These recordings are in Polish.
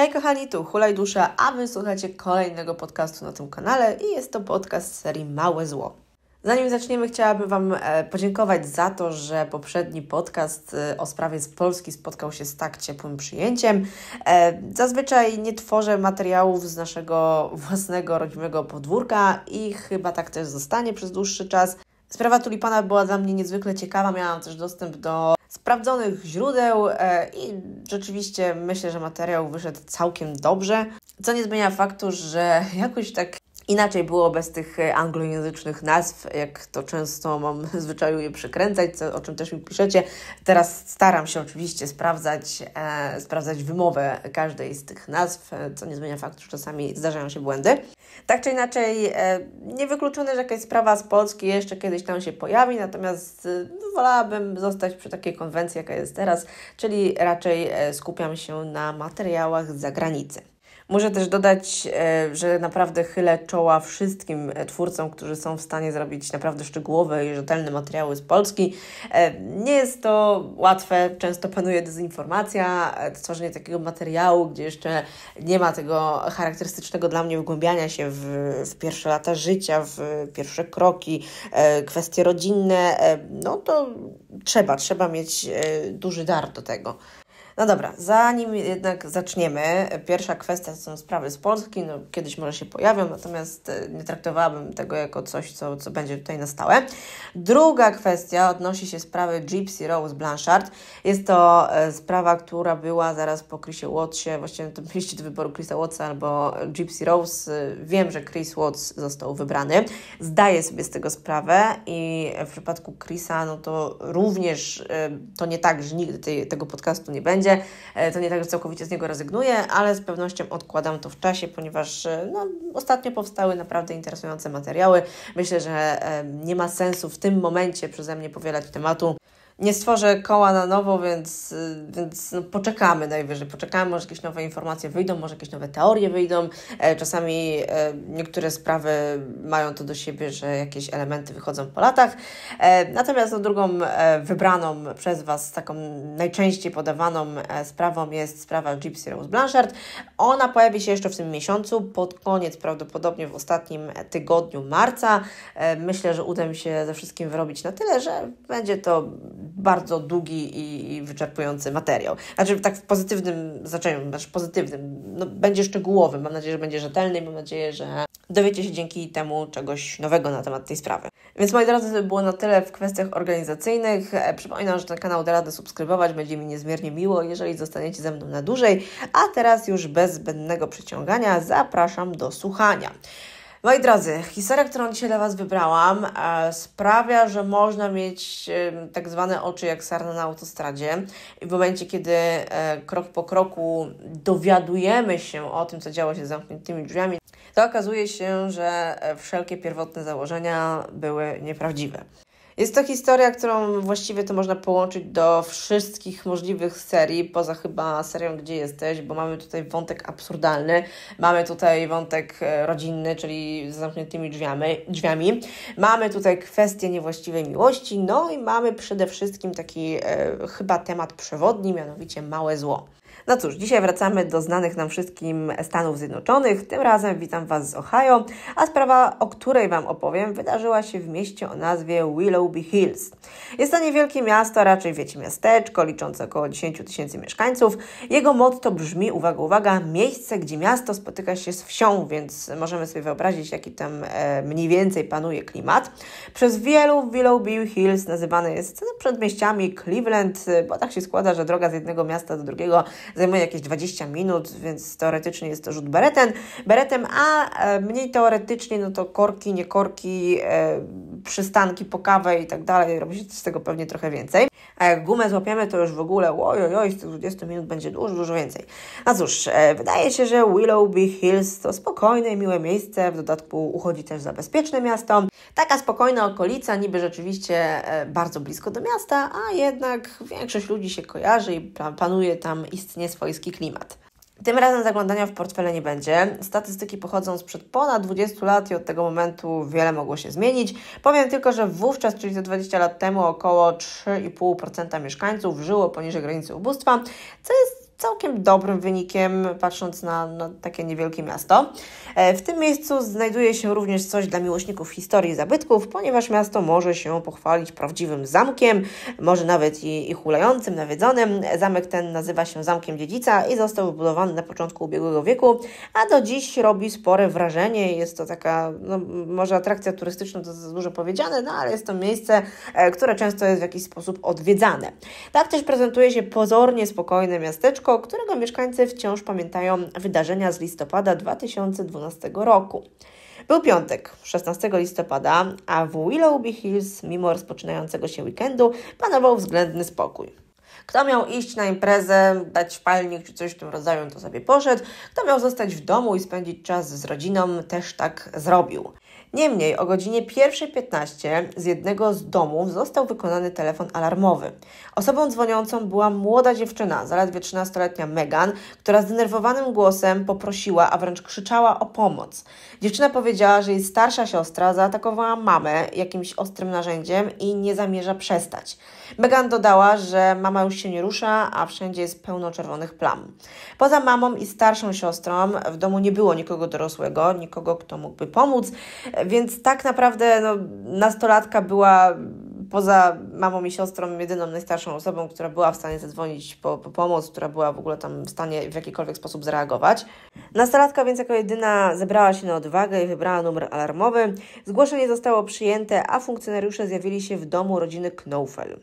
Hej kochani, tu Hulaj Dusza, a Wy słuchacie kolejnego podcastu na tym kanale i jest to podcast z serii Małe Zło. Zanim zaczniemy, chciałabym Wam e, podziękować za to, że poprzedni podcast e, o sprawie z Polski spotkał się z tak ciepłym przyjęciem. E, zazwyczaj nie tworzę materiałów z naszego własnego, rodzimego podwórka i chyba tak też zostanie przez dłuższy czas. Sprawa tulipana była dla mnie niezwykle ciekawa, miałam też dostęp do sprawdzonych źródeł e, i rzeczywiście myślę, że materiał wyszedł całkiem dobrze. Co nie zmienia faktu, że jakoś tak Inaczej było bez tych e, anglojęzycznych nazw, jak to często mam zwyczaju je przekręcać, co, o czym też mi piszecie. Teraz staram się oczywiście sprawdzać, e, sprawdzać wymowę każdej z tych nazw, e, co nie zmienia faktu, że czasami zdarzają się błędy. Tak czy inaczej, e, niewykluczone, że jakaś sprawa z Polski jeszcze kiedyś tam się pojawi, natomiast e, no, wolałabym zostać przy takiej konwencji, jaka jest teraz, czyli raczej e, skupiam się na materiałach z zagranicy. Muszę też dodać, e, że naprawdę chylę czoła wszystkim e, twórcom, którzy są w stanie zrobić naprawdę szczegółowe i rzetelne materiały z Polski. E, nie jest to łatwe, często panuje dezinformacja, tworzenie takiego materiału, gdzie jeszcze nie ma tego charakterystycznego dla mnie wgłębiania się w, w pierwsze lata życia, w pierwsze kroki, kwestie rodzinne. No to trzeba, trzeba mieć duży dar do tego. No dobra, zanim jednak zaczniemy, pierwsza kwestia są sprawy z Polski. No, kiedyś może się pojawią, natomiast e, nie traktowałabym tego jako coś, co, co będzie tutaj na stałe. Druga kwestia odnosi się sprawy Gypsy Rose Blanchard. Jest to e, sprawa, która była zaraz po Chrisie Wattsie, właściwie to mieliście do wyboru Chrisa Wattsa albo Gypsy Rose. E, wiem, że Chris Watts został wybrany. Zdaję sobie z tego sprawę i w przypadku Chrisa, no to również to nie tak, że nigdy tej, tego podcastu nie będzie będzie. E, to nie tak, że całkowicie z niego rezygnuję, ale z pewnością odkładam to w czasie, ponieważ e, no, ostatnio powstały naprawdę interesujące materiały. Myślę, że e, nie ma sensu w tym momencie przeze mnie powielać tematu nie stworzę koła na nowo, więc, y, więc no poczekamy najwyżej, poczekamy, może jakieś nowe informacje wyjdą, może jakieś nowe teorie wyjdą. E, czasami e, niektóre sprawy mają to do siebie, że jakieś elementy wychodzą po latach. E, natomiast no, drugą wybraną przez Was, taką najczęściej podawaną sprawą jest sprawa Gypsy Rose Blanchard. Ona pojawi się jeszcze w tym miesiącu, pod koniec prawdopodobnie w ostatnim tygodniu marca. Myślę, że uda mi się ze wszystkim wyrobić na tyle, że będzie to bardzo długi i, i wyczerpujący materiał. Znaczy tak w pozytywnym znaczeniu, znaczy pozytywnym, no, będzie szczegółowy, mam nadzieję, że będzie rzetelny i mam nadzieję, że dowiecie się dzięki temu czegoś nowego na temat tej sprawy. Więc moi drodzy, to by było na tyle w kwestiach organizacyjnych. E, przypominam, że ten kanał da radę subskrybować, będzie mi niezmiernie miło, jeżeli zostaniecie ze mną na dłużej. A teraz już bez zbędnego przyciągania zapraszam do słuchania. Moi drodzy, historia, którą dzisiaj dla Was wybrałam, e, sprawia, że można mieć tak zwane oczy jak sarna na autostradzie i w momencie, kiedy e, krok po kroku dowiadujemy się o tym, co działo się z zamkniętymi drzwiami, to okazuje się, że e, wszelkie pierwotne założenia były nieprawdziwe. Jest to historia, którą właściwie to można połączyć do wszystkich możliwych serii, poza chyba serią Gdzie jesteś, bo mamy tutaj wątek absurdalny, mamy tutaj wątek e, rodzinny, czyli z zamkniętymi drzwiami, drzwiami. mamy tutaj kwestię niewłaściwej miłości, no i mamy przede wszystkim taki e, chyba temat przewodni, mianowicie małe zło. No cóż, dzisiaj wracamy do znanych nam wszystkim Stanów Zjednoczonych. Tym razem witam Was z Ohio, a sprawa, o której Wam opowiem, wydarzyła się w mieście o nazwie Willowby Hills. Jest to niewielkie miasto, raczej wiecie, miasteczko liczące około 10 tysięcy mieszkańców. Jego motto brzmi, uwaga, uwaga, miejsce, gdzie miasto spotyka się z wsią, więc możemy sobie wyobrazić, jaki tam e, mniej więcej panuje klimat. Przez wielu Willowby Hills nazywane jest no, przedmieściami Cleveland, bo tak się składa, że droga z jednego miasta do drugiego zajmuje jakieś 20 minut, więc teoretycznie jest to rzut beretem, beretem a e, mniej teoretycznie no to korki, nie korki, e, przystanki po kawę i tak dalej, robi się z tego pewnie trochę więcej. A jak gumę złapiemy, to już w ogóle ojojoj, z tych 20 minut będzie dużo, dużo więcej. A cóż, e, wydaje się, że Willowby Hills to spokojne i miłe miejsce, w dodatku uchodzi też za bezpieczne miasto. Taka spokojna okolica, niby rzeczywiście e, bardzo blisko do miasta, a jednak większość ludzi się kojarzy i panuje tam istnienie obecnie swojski klimat. Tym razem zaglądania w portfele nie będzie. Statystyki pochodzą sprzed ponad 20 lat i od tego momentu wiele mogło się zmienić. Powiem tylko, że wówczas, czyli te 20 lat temu, około 3,5% mieszkańców żyło poniżej granicy ubóstwa, co jest całkiem dobrym wynikiem, patrząc na, na takie niewielkie miasto. E, w tym miejscu znajduje się również coś dla miłośników historii zabytków, ponieważ miasto może się pochwalić prawdziwym zamkiem, może nawet i, i hulającym, nawiedzonym. Zamek ten nazywa się Zamkiem Dziedzica i został wybudowany na początku ubiegłego wieku, a do dziś robi spore wrażenie. Jest to taka, no, może atrakcja turystyczna to za dużo powiedziane, no ale jest to miejsce, e, które często jest w jakiś sposób odwiedzane. Tak też prezentuje się pozornie spokojne miasteczko, miasteczko, którego mieszkańcy wciąż pamiętają wydarzenia z listopada 2012 roku. Był piątek, 16 listopada, a w Willoughby Hills, mimo rozpoczynającego się weekendu, panował względny spokój. Kto miał iść na imprezę, dać palnik czy coś w tym rodzaju, to sobie poszedł. Kto miał zostać w domu i spędzić czas z rodziną, też tak zrobił. Niemniej o godzinie 1.15 z jednego z domów został wykonany telefon alarmowy. Osobą dzwoniącą była młoda dziewczyna, zaledwie 13-letnia Megan, która zdenerwowanym głosem poprosiła, a wręcz krzyczała o pomoc. Dziewczyna powiedziała, że jej starsza siostra zaatakowała mamę jakimś ostrym narzędziem i nie zamierza przestać. Megan dodała, że mama już się nie rusza, a wszędzie jest pełno czerwonych plam. Poza mamą i starszą siostrą w domu nie było nikogo dorosłego, nikogo, kto mógłby pomóc, więc tak naprawdę no, nastolatka była poza mamą i siostrą, jedyną najstarszą osobą, która była w stanie zadzwonić po, po pomoc, która była w ogóle tam w stanie w jakikolwiek sposób zareagować. Nastolatka więc jako jedyna zebrała się na odwagę i wybrała numer alarmowy. Zgłoszenie zostało przyjęte, a funkcjonariusze zjawili się w domu rodziny Knofel.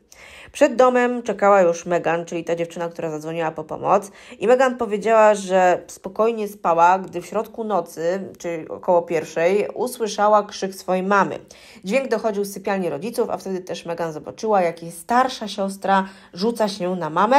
Przed domem czekała już Megan, czyli ta dziewczyna, która zadzwoniła po pomoc, i Megan powiedziała, że spokojnie spała, gdy w środku nocy, czyli około pierwszej, usłyszała krzyk swojej mamy. Dźwięk dochodził z sypialni rodziców, a wtedy też Megan zobaczyła, jak jej starsza siostra rzuca się na mamę.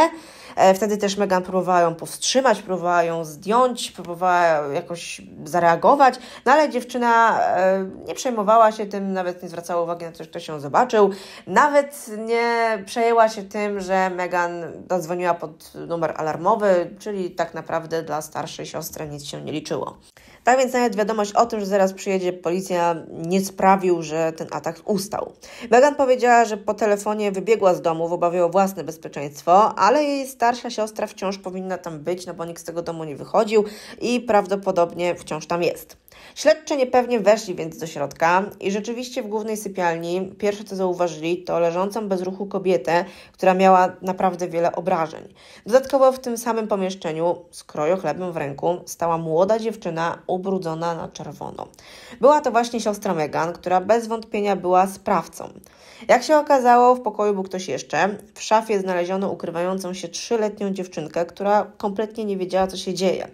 E, wtedy też Megan próbowała ją powstrzymać, próbowała ją zdjąć, próbowała jakoś zareagować, no ale dziewczyna e, nie przejmowała się tym, nawet nie zwracała uwagi na to, że ktoś ją zobaczył, nawet nie przejmowała cieszyła się tym, że Meghan zadzwoniła pod numer alarmowy, czyli tak naprawdę dla starszej siostry nic się nie liczyło. Tak więc nawet wiadomość o tym, że zaraz przyjedzie policja, nie sprawił, że ten atak ustał. Meghan powiedziała, że po telefonie wybiegła z domu w obawie o własne bezpieczeństwo, ale jej starsza siostra wciąż powinna tam być, no bo nikt z tego domu nie wychodził i prawdopodobnie wciąż tam jest. Śledczy niepewnie weszli więc do środka i rzeczywiście w głównej sypialni pierwsze co zauważyli to leżącą bez ruchu kobietę, która miała naprawdę wiele obrażeń. Dodatkowo w tym samym pomieszczeniu z chlebem w ręku stała młoda dziewczyna ubrudzona na czerwono. Była to właśnie siostra Megan, która bez wątpienia była sprawcą. Jak się okazało, w pokoju był ktoś jeszcze. W szafie znaleziono ukrywającą się trzyletnią dziewczynkę, która kompletnie nie wiedziała, co się dzieje.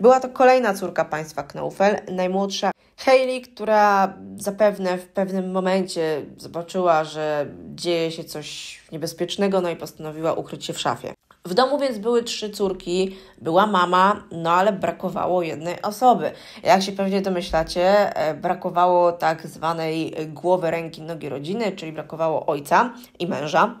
Była to kolejna córka państwa Knaufel, najmłodsza Hayley, która zapewne w pewnym momencie zobaczyła, że dzieje się coś niebezpiecznego, no i postanowiła ukryć się w szafie. W domu więc były trzy córki, była mama, no ale brakowało jednej osoby. Jak się pewnie domyślacie, e, brakowało tak zwanej głowy, ręki, nogi rodziny, czyli brakowało ojca i męża.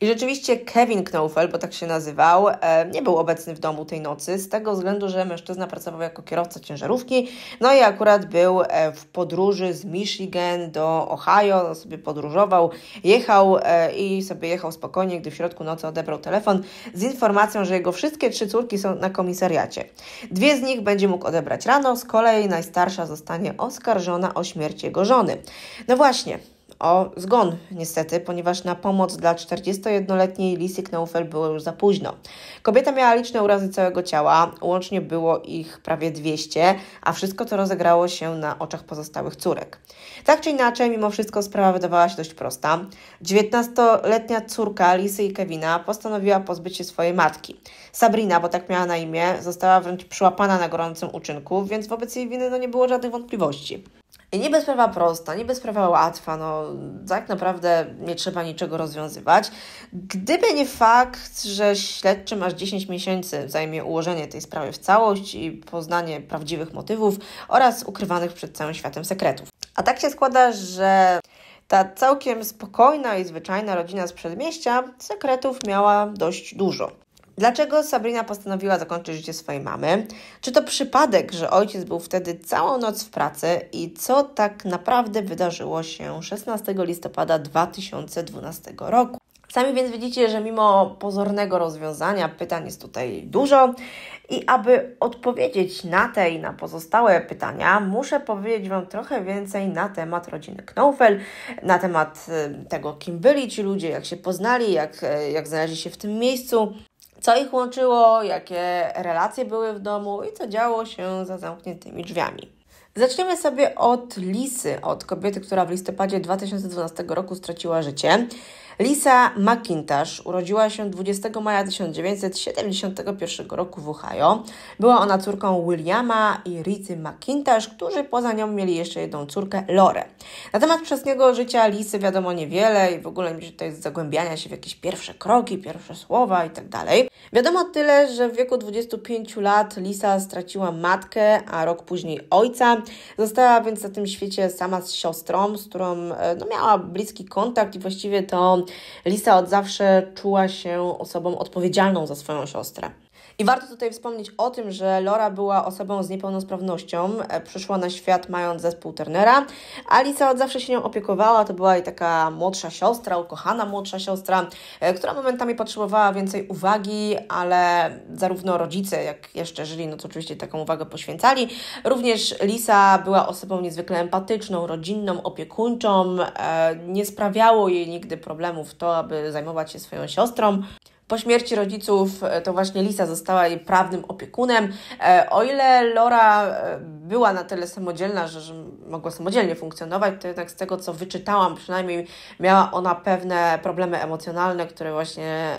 I rzeczywiście Kevin Knaufel, bo tak się nazywał, e, nie był obecny w domu tej nocy, z tego względu, że mężczyzna pracował jako kierowca ciężarówki, no i akurat był e, w podróży z Michigan do Ohio, sobie podróżował, jechał e, i sobie jechał spokojnie, gdy w środku nocy odebrał telefon z informacją, że jego wszystkie trzy córki są na komisariacie. Dwie z nich będzie mógł odebrać rano, z kolei najstarsza zostanie oskarżona o śmierć jego żony. No właśnie, o zgon, niestety, ponieważ na pomoc dla 41-letniej Lisy Knaufel było już za późno. Kobieta miała liczne urazy całego ciała, łącznie było ich prawie 200, a wszystko to rozegrało się na oczach pozostałych córek. Tak czy inaczej, mimo wszystko sprawa wydawała się dość prosta. 19-letnia córka Lisy i Kevina postanowiła pozbyć się swojej matki. Sabrina, bo tak miała na imię, została wręcz przyłapana na gorącym uczynku, więc wobec jej winy no, nie było żadnych wątpliwości. I niby sprawa prosta, niby sprawa łatwa, no tak naprawdę nie trzeba niczego rozwiązywać. Gdyby nie fakt, że śledczym aż 10 miesięcy zajmie ułożenie tej sprawy w całość i poznanie prawdziwych motywów oraz ukrywanych przed całym światem sekretów. A tak się składa, że ta całkiem spokojna i zwyczajna rodzina z przedmieścia sekretów miała dość dużo. Dlaczego Sabrina postanowiła zakończyć życie swojej mamy? Czy to przypadek, że ojciec był wtedy całą noc w pracy i co tak naprawdę wydarzyło się 16 listopada 2012 roku? Sami więc widzicie, że mimo pozornego rozwiązania pytań jest tutaj dużo i aby odpowiedzieć na te i na pozostałe pytania, muszę powiedzieć Wam trochę więcej na temat rodziny Knofel, na temat y, tego, kim byli ci ludzie, jak się poznali, jak, y, jak znaleźli się w tym miejscu co ich łączyło, jakie relacje były w domu i co działo się za zamkniętymi drzwiami. Zaczniemy sobie od Lisy, od kobiety, która w listopadzie 2012 roku straciła życie. Lisa McIntosh urodziła się 20 maja 1971 roku w Ohio. Była ona córką Williama i Rizy McIntosh, którzy poza nią mieli jeszcze jedną córkę, Lore. Na temat niego życia Lisy wiadomo niewiele i w ogóle mi tutaj to zagłębiania się w jakieś pierwsze kroki, pierwsze słowa itd. Tak wiadomo tyle, że w wieku 25 lat Lisa straciła matkę, a rok później ojca. Została więc na tym świecie sama z siostrą, z którą e, no, miała bliski kontakt i właściwie to Lisa od zawsze czuła się osobą odpowiedzialną za swoją siostrę. I warto tutaj wspomnieć o tym, że Laura była osobą z niepełnosprawnością, e, przyszła na świat mając zespół Turnera. Alisa od zawsze się nią opiekowała, to była jej taka młodsza siostra, ukochana młodsza siostra, e, która momentami potrzebowała więcej uwagi, ale zarówno rodzice, jak jeszcze żyli, no to oczywiście taką uwagę poświęcali. Również Lisa była osobą niezwykle empatyczną, rodzinną, opiekuńczą. E, nie sprawiało jej nigdy problemów to, aby zajmować się swoją siostrą. Po śmierci rodziców e, to właśnie Lisa została jej prawnym opiekunem. E, o ile Lora e, była na tyle samodzielna, że, że mogła samodzielnie funkcjonować, to jednak z tego, co wyczytałam, przynajmniej miała ona pewne problemy emocjonalne, które właśnie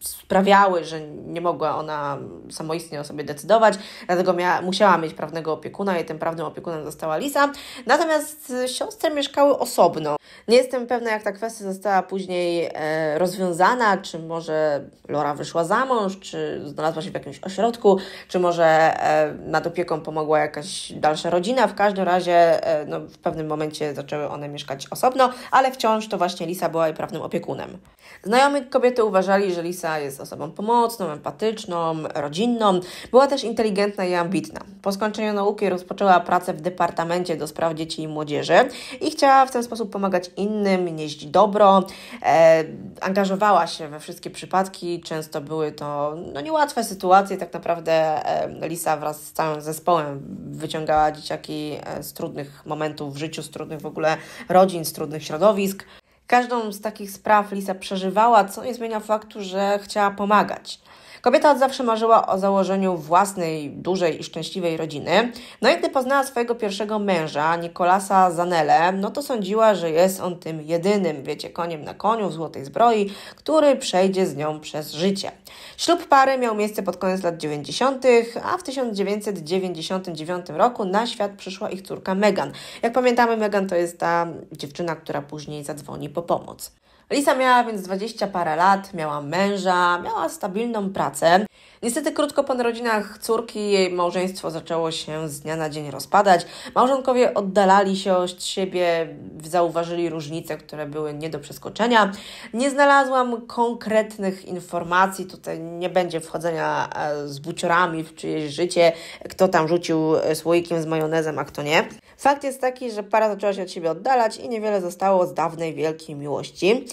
sprawiały, że nie mogła ona samoistnie o sobie decydować, dlatego miała, musiała mieć prawnego opiekuna i tym prawnym opiekunem została Lisa. Natomiast siostry mieszkały osobno. Nie jestem pewna, jak ta kwestia została później rozwiązana, czy może Lora wyszła za mąż, czy znalazła się w jakimś ośrodku, czy może e, nad opieką pomogła jakaś dalsza rodzina. W każdym razie e, no, w pewnym momencie zaczęły one mieszkać osobno, ale wciąż to właśnie Lisa była jej prawnym opiekunem. Znajomi kobiety uważali, że Lisa jest osobą pomocną, empatyczną, rodzinną. Była też inteligentna i ambitna. Po skończeniu nauki rozpoczęła pracę w Departamencie do Spraw Dzieci i Młodzieży i chciała w ten sposób pomagać innym, nieść dobro. E, angażowała się we wszystkie przypadki, matki, często były to no, niełatwe sytuacje. Tak naprawdę Lisa wraz z całym zespołem wyciągała dzieciaki e, z trudnych momentów w życiu, z trudnych w ogóle rodzin, z trudnych środowisk. Każdą z takich spraw Lisa przeżywała, co nie zmienia faktu, że chciała pomagać. Kobieta od zawsze marzyła o założeniu własnej, dużej i szczęśliwej rodziny. No i gdy poznała swojego pierwszego męża, Nikolasa Zanele, no to sądziła, że jest on tym jedynym, wiecie, koniem na koniu w złotej zbroi, który przejdzie z nią przez życie. Ślub pary miał miejsce pod koniec lat 90., a w 1999 roku na świat przyszła ich córka Megan. Jak pamiętamy, Megan to jest ta dziewczyna, która później zadzwoni po pomoc. Lisa miała więc dwadzieścia parę lat, miała męża, miała stabilną pracę Niestety krótko po narodzinach córki jej małżeństwo zaczęło się z dnia na dzień rozpadać. Małżonkowie oddalali się od siebie, zauważyli różnice, które były nie do przeskoczenia. Nie znalazłam konkretnych informacji, tutaj nie będzie wchodzenia e, z buciorami w czyjeś życie, kto tam rzucił e, słoikiem z majonezem, a kto nie. Fakt jest taki, że para zaczęła się od siebie oddalać i niewiele zostało z dawnej wielkiej miłości.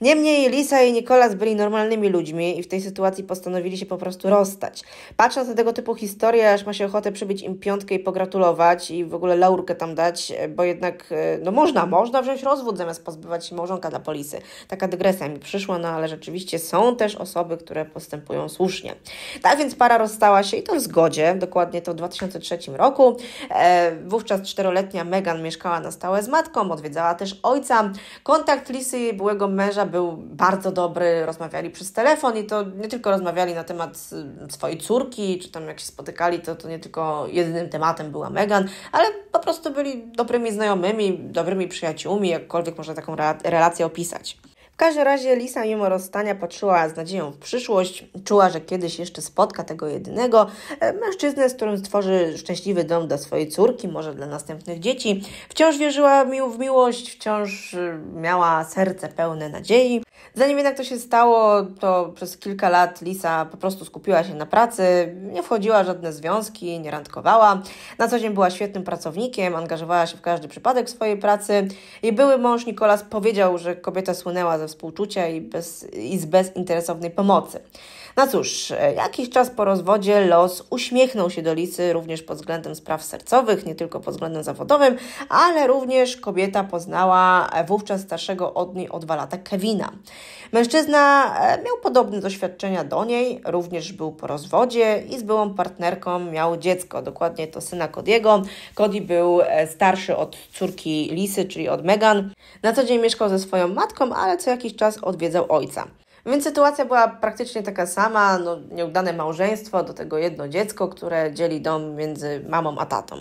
Niemniej Lisa i Nikolas byli normalnymi ludźmi i w tej sytuacji postanowili się po prostu dorastać. Patrząc na tego typu historie, aż ma się ochotę przybić im piątkę i pogratulować i w ogóle laurkę tam dać, e, bo jednak, e, no można, można wziąć rozwód zamiast pozbywać się małżonka dla polisy. Taka dygresja mi przyszła, no ale rzeczywiście są też osoby, które postępują słusznie. Tak więc para rozstała się i to w zgodzie, dokładnie to w 2003 roku. E, wówczas czteroletnia Megan mieszkała na stałe z matką, odwiedzała też ojca. Kontakt Lisy i byłego męża był bardzo dobry, rozmawiali przez telefon i to nie tylko rozmawiali na temat swojej córki, czy tam jak się spotykali, to, to nie tylko jedynym tematem była Megan, ale po prostu byli dobrymi znajomymi, dobrymi przyjaciółmi, jakkolwiek można taką relację opisać. W każdym razie Lisa mimo rozstania patrzyła z nadzieją w przyszłość, czuła, że kiedyś jeszcze spotka tego jedynego e, mężczyznę, z którym stworzy szczęśliwy dom dla swojej córki, może dla następnych dzieci. Wciąż wierzyła w miłość, wciąż e, miała serce pełne nadziei. Zanim jednak to się stało, to przez kilka lat Lisa po prostu skupiła się na pracy, nie wchodziła w żadne związki, nie randkowała. Na co dzień była świetnym pracownikiem, angażowała się w każdy przypadek swojej pracy. Jej były mąż Nikolas powiedział, że kobieta słynęła ze współczucia i, bez, i z bezinteresownej pomocy. No cóż, jakiś czas po rozwodzie los uśmiechnął się do Lisy również pod względem spraw sercowych, nie tylko pod względem zawodowym, ale również kobieta poznała wówczas starszego od niej o dwa lata Kevina. Mężczyzna e, miał podobne doświadczenia do niej, również był po rozwodzie i z byłą partnerką miał dziecko, dokładnie to syna Kodiego. Cody był e, starszy od córki Lisy, czyli od Megan. Na co dzień mieszkał ze swoją matką, ale co jakiś czas odwiedzał ojca. Więc sytuacja była praktycznie taka sama, no, nieudane małżeństwo, do tego jedno dziecko, które dzieli dom między mamą a tatą.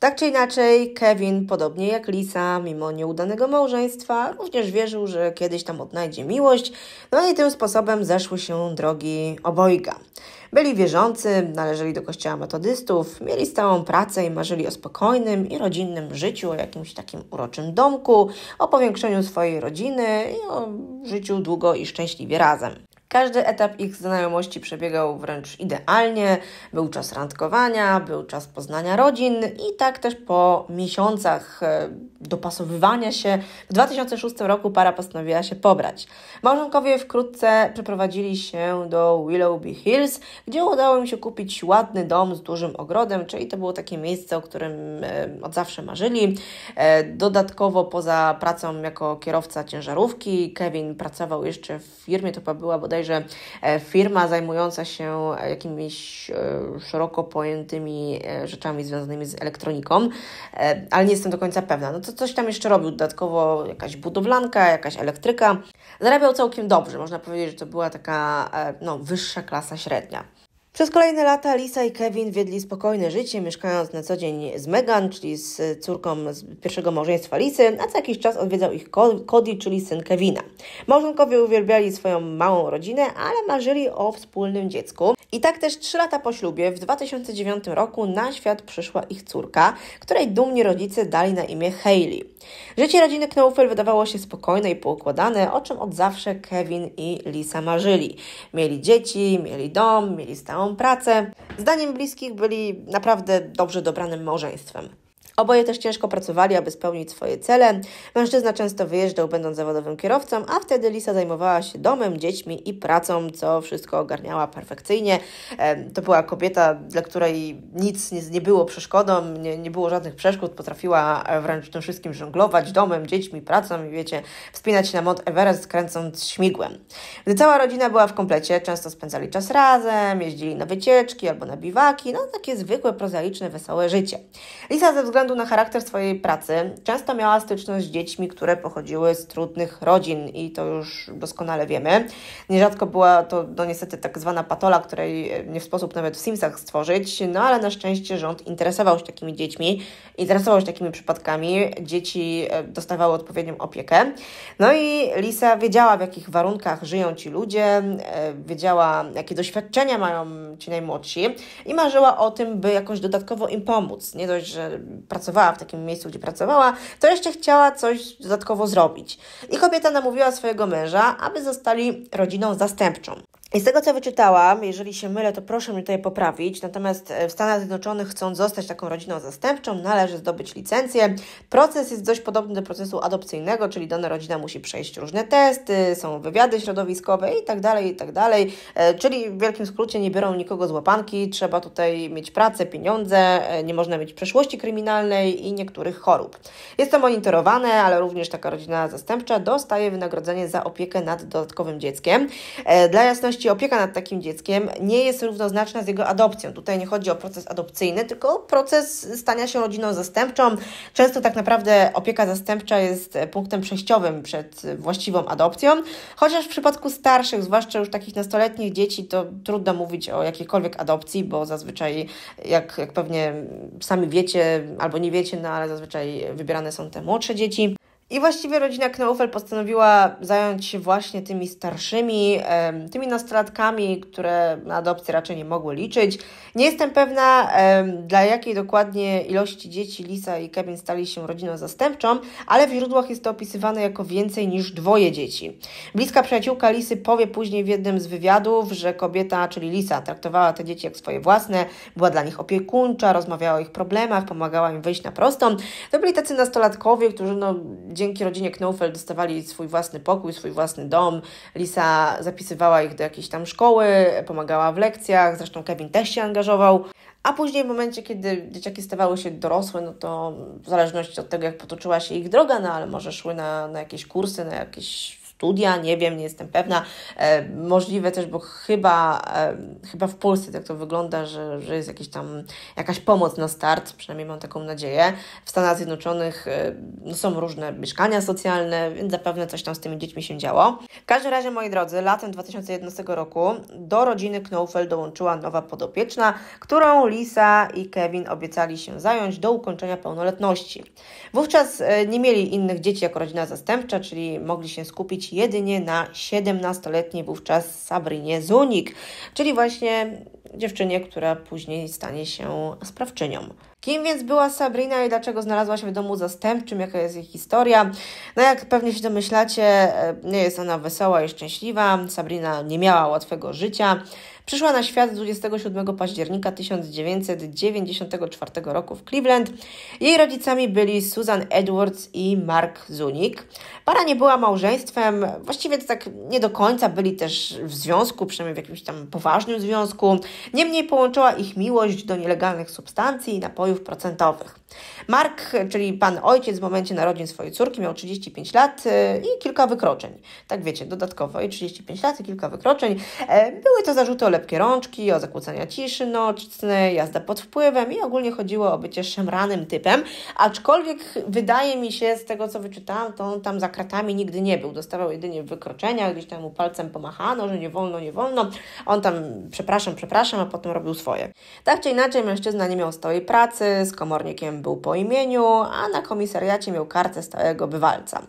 Tak czy inaczej, Kevin, podobnie jak Lisa, mimo nieudanego małżeństwa, również wierzył, że kiedyś tam odnajdzie miłość, no i tym sposobem zeszły się drogi obojga. Byli wierzący, należeli do kościoła metodystów, mieli stałą pracę i marzyli o spokojnym i rodzinnym życiu, o jakimś takim uroczym domku, o powiększeniu swojej rodziny i o życiu długo i szczęśliwie razem. Każdy etap ich znajomości przebiegał wręcz idealnie. Był czas randkowania, był czas poznania rodzin i tak też po miesiącach e, dopasowywania się w 2006 roku para postanowiła się pobrać. Małżonkowie wkrótce przeprowadzili się do Willowby Hills, gdzie udało im się kupić ładny dom z dużym ogrodem, czyli to było takie miejsce, o którym e, od zawsze marzyli. E, dodatkowo poza pracą jako kierowca ciężarówki Kevin pracował jeszcze w firmie, to chyba była bodaj bodajże e, firma zajmująca się e, jakimiś e, szeroko pojętymi rzeczami związanymi z elektroniką, ale nie jestem do końca pewna. No to coś tam jeszcze robił dodatkowo jakaś budowlanka, jakaś elektryka. Zarabiał całkiem dobrze, można powiedzieć, że to była taka no, wyższa klasa średnia. Przez kolejne lata Lisa i Kevin wiedli spokojne życie, mieszkając na co dzień z Megan, czyli z córką z pierwszego małżeństwa Lisy, a co jakiś czas odwiedzał ich Cody, czyli syn Kevina. Małżonkowie uwielbiali swoją małą rodzinę, ale marzyli o wspólnym dziecku. I tak też trzy lata po ślubie, w 2009 roku, na świat przyszła ich córka, której dumni rodzice dali na imię Hailey. Życie rodziny Knaufel wydawało się spokojne i poukładane, o czym od zawsze Kevin i Lisa marzyli. Mieli dzieci, mieli dom, mieli stałą pracę. Zdaniem bliskich byli naprawdę dobrze dobranym małżeństwem. Oboje też ciężko pracowali, aby spełnić swoje cele. Mężczyzna często wyjeżdżał, będąc zawodowym kierowcą, a wtedy Lisa zajmowała się domem, dziećmi i pracą, co wszystko ogarniała perfekcyjnie. To była kobieta, dla której nic nie, było przeszkodą, nie, nie było żadnych przeszkód, potrafiła e, wręcz tym wszystkim żonglować domem, dziećmi, pracą i wiecie, wspinać się na mont Everest kręcąc śmigłem. Gdy cała rodzina była w komplecie, często spędzali czas razem, jeździli na wycieczki albo na biwaki, no takie zwykłe, prozaiczne, wesołe życie. Lisa ze względu względu na charakter swojej pracy często miała styczność z dziećmi, które pochodziły z trudnych rodzin i to już doskonale wiemy. Nierzadko była to no, niestety tak zwana patola, której e, nie w sposób nawet w Simsach stworzyć, no ale na szczęście rząd interesował się takimi dziećmi, interesował się takimi przypadkami, dzieci e, dostawały odpowiednią opiekę. No i Lisa wiedziała, w jakich warunkach żyją ci ludzie, e, wiedziała, jakie doświadczenia mają ci najmłodsi i marzyła o tym, by jakoś dodatkowo im pomóc. Nie dość, że pracowała w takim miejscu, gdzie pracowała, to jeszcze chciała coś dodatkowo zrobić. I kobieta namówiła swojego męża, aby zostali rodziną zastępczą. I z tego, co wyczytałam, jeżeli się mylę, to proszę mnie tutaj poprawić. Natomiast e, w Stanach Zjednoczonych, chcąc zostać taką rodziną zastępczą, należy zdobyć licencję. Proces jest dość podobny do procesu adopcyjnego, czyli dana rodzina musi przejść różne testy, są wywiady środowiskowe i tak dalej, i tak dalej. E, czyli w wielkim skrócie nie biorą nikogo z łapanki, trzeba tutaj mieć pracę, pieniądze, e, nie można mieć przeszłości kryminalnej i niektórych chorób. Jest to monitorowane, ale również taka rodzina zastępcza dostaje wynagrodzenie za opiekę nad dodatkowym dzieckiem. Dla jasności opieka nad takim dzieckiem nie jest równoznaczna z jego adopcją. Tutaj nie chodzi o proces adopcyjny, tylko proces stania się rodziną zastępczą. Często tak naprawdę opieka zastępcza jest e, punktem przejściowym przed e, właściwą adopcją, chociaż w przypadku starszych, zwłaszcza już takich nastoletnich dzieci, to trudno mówić o jakiejkolwiek adopcji, bo zazwyczaj, e, jak, jak pewnie sami wiecie albo nie wiecie, no ale zazwyczaj wybierane są te młodsze dzieci. I właściwie rodzina Knaufel postanowiła zająć się właśnie tymi starszymi, tymi nastolatkami, które na adopcję raczej nie mogły liczyć. Nie jestem pewna, dla jakiej dokładnie ilości dzieci Lisa i Kevin stali się rodziną zastępczą, ale w źródłach jest to opisywane jako więcej niż dwoje dzieci. Bliska przyjaciółka Lisy powie później w jednym z wywiadów, że kobieta, czyli Lisa, traktowała te dzieci jak swoje własne, była dla nich opiekuńcza, rozmawiała o ich problemach, pomagała im wyjść na prostą. To byli tacy nastolatkowie, którzy no dzięki rodzinie Knofel dostawali swój własny pokój, swój własny dom. Lisa zapisywała ich do jakiejś tam szkoły, pomagała w lekcjach, zresztą Kevin też się angażował. A później w momencie, kiedy dzieciaki stawały się dorosłe, no to w zależności od tego, jak potoczyła się ich droga, no ale może szły na, na jakieś kursy, na jakieś studia, nie wiem, nie jestem pewna. E, możliwe też, bo chyba, e, chyba w Polsce tak to wygląda, że, że jest jakiś tam jakaś pomoc na start, przynajmniej mam taką nadzieję. W Stanach Zjednoczonych e, no są różne mieszkania socjalne, więc zapewne coś tam z tymi dziećmi się działo. W każdym razie, moi drodzy, latem 2011 roku do rodziny Knofel dołączyła nowa podopieczna, którą Lisa i Kevin obiecali się zająć do ukończenia pełnoletności. Wówczas e, nie mieli innych dzieci jako rodzina zastępcza, czyli mogli się skupić jedynie na 17-letniej wówczas Sabrinie Zunik, czyli właśnie dziewczynie, która później stanie się sprawczynią. Kim więc była Sabrina i dlaczego znalazła się w domu zastępczym, jaka jest jej historia? No jak pewnie się domyślacie, e, nie jest ona wesoła i szczęśliwa. Sabrina nie miała łatwego życia. Przyszła na świat 27 października 1994 roku w Cleveland. Jej rodzicami byli Susan Edwards i Mark Zunik. Para nie była małżeństwem, właściwie to tak nie do końca byli też w związku, przynajmniej w jakimś tam poważnym związku. Niemniej połączyła ich miłość do nielegalnych substancji i napojów procentowych. Mark, czyli pan ojciec w momencie narodzin swojej córki miał 35 lat y, i kilka wykroczeń. Tak wiecie, dodatkowo i 35 lat i kilka wykroczeń. E, były to zarzuty o lepkie rączki, o zakłócenia ciszy nocnej, jazda pod wpływem i ogólnie chodziło o bycie szemranym typem, aczkolwiek wydaje mi się z tego, co wyczytałam, to on tam za kratami nigdy nie był, dostawał jedynie wykroczenia, gdzieś tam mu palcem pomachano, że nie wolno, nie wolno, on tam przepraszam, przepraszam, a potem robił swoje. Tak czy inaczej mężczyzna nie miał stałej pracy, z komornikiem był po imieniu, a na komisariacie miał kartę stałego bywalca.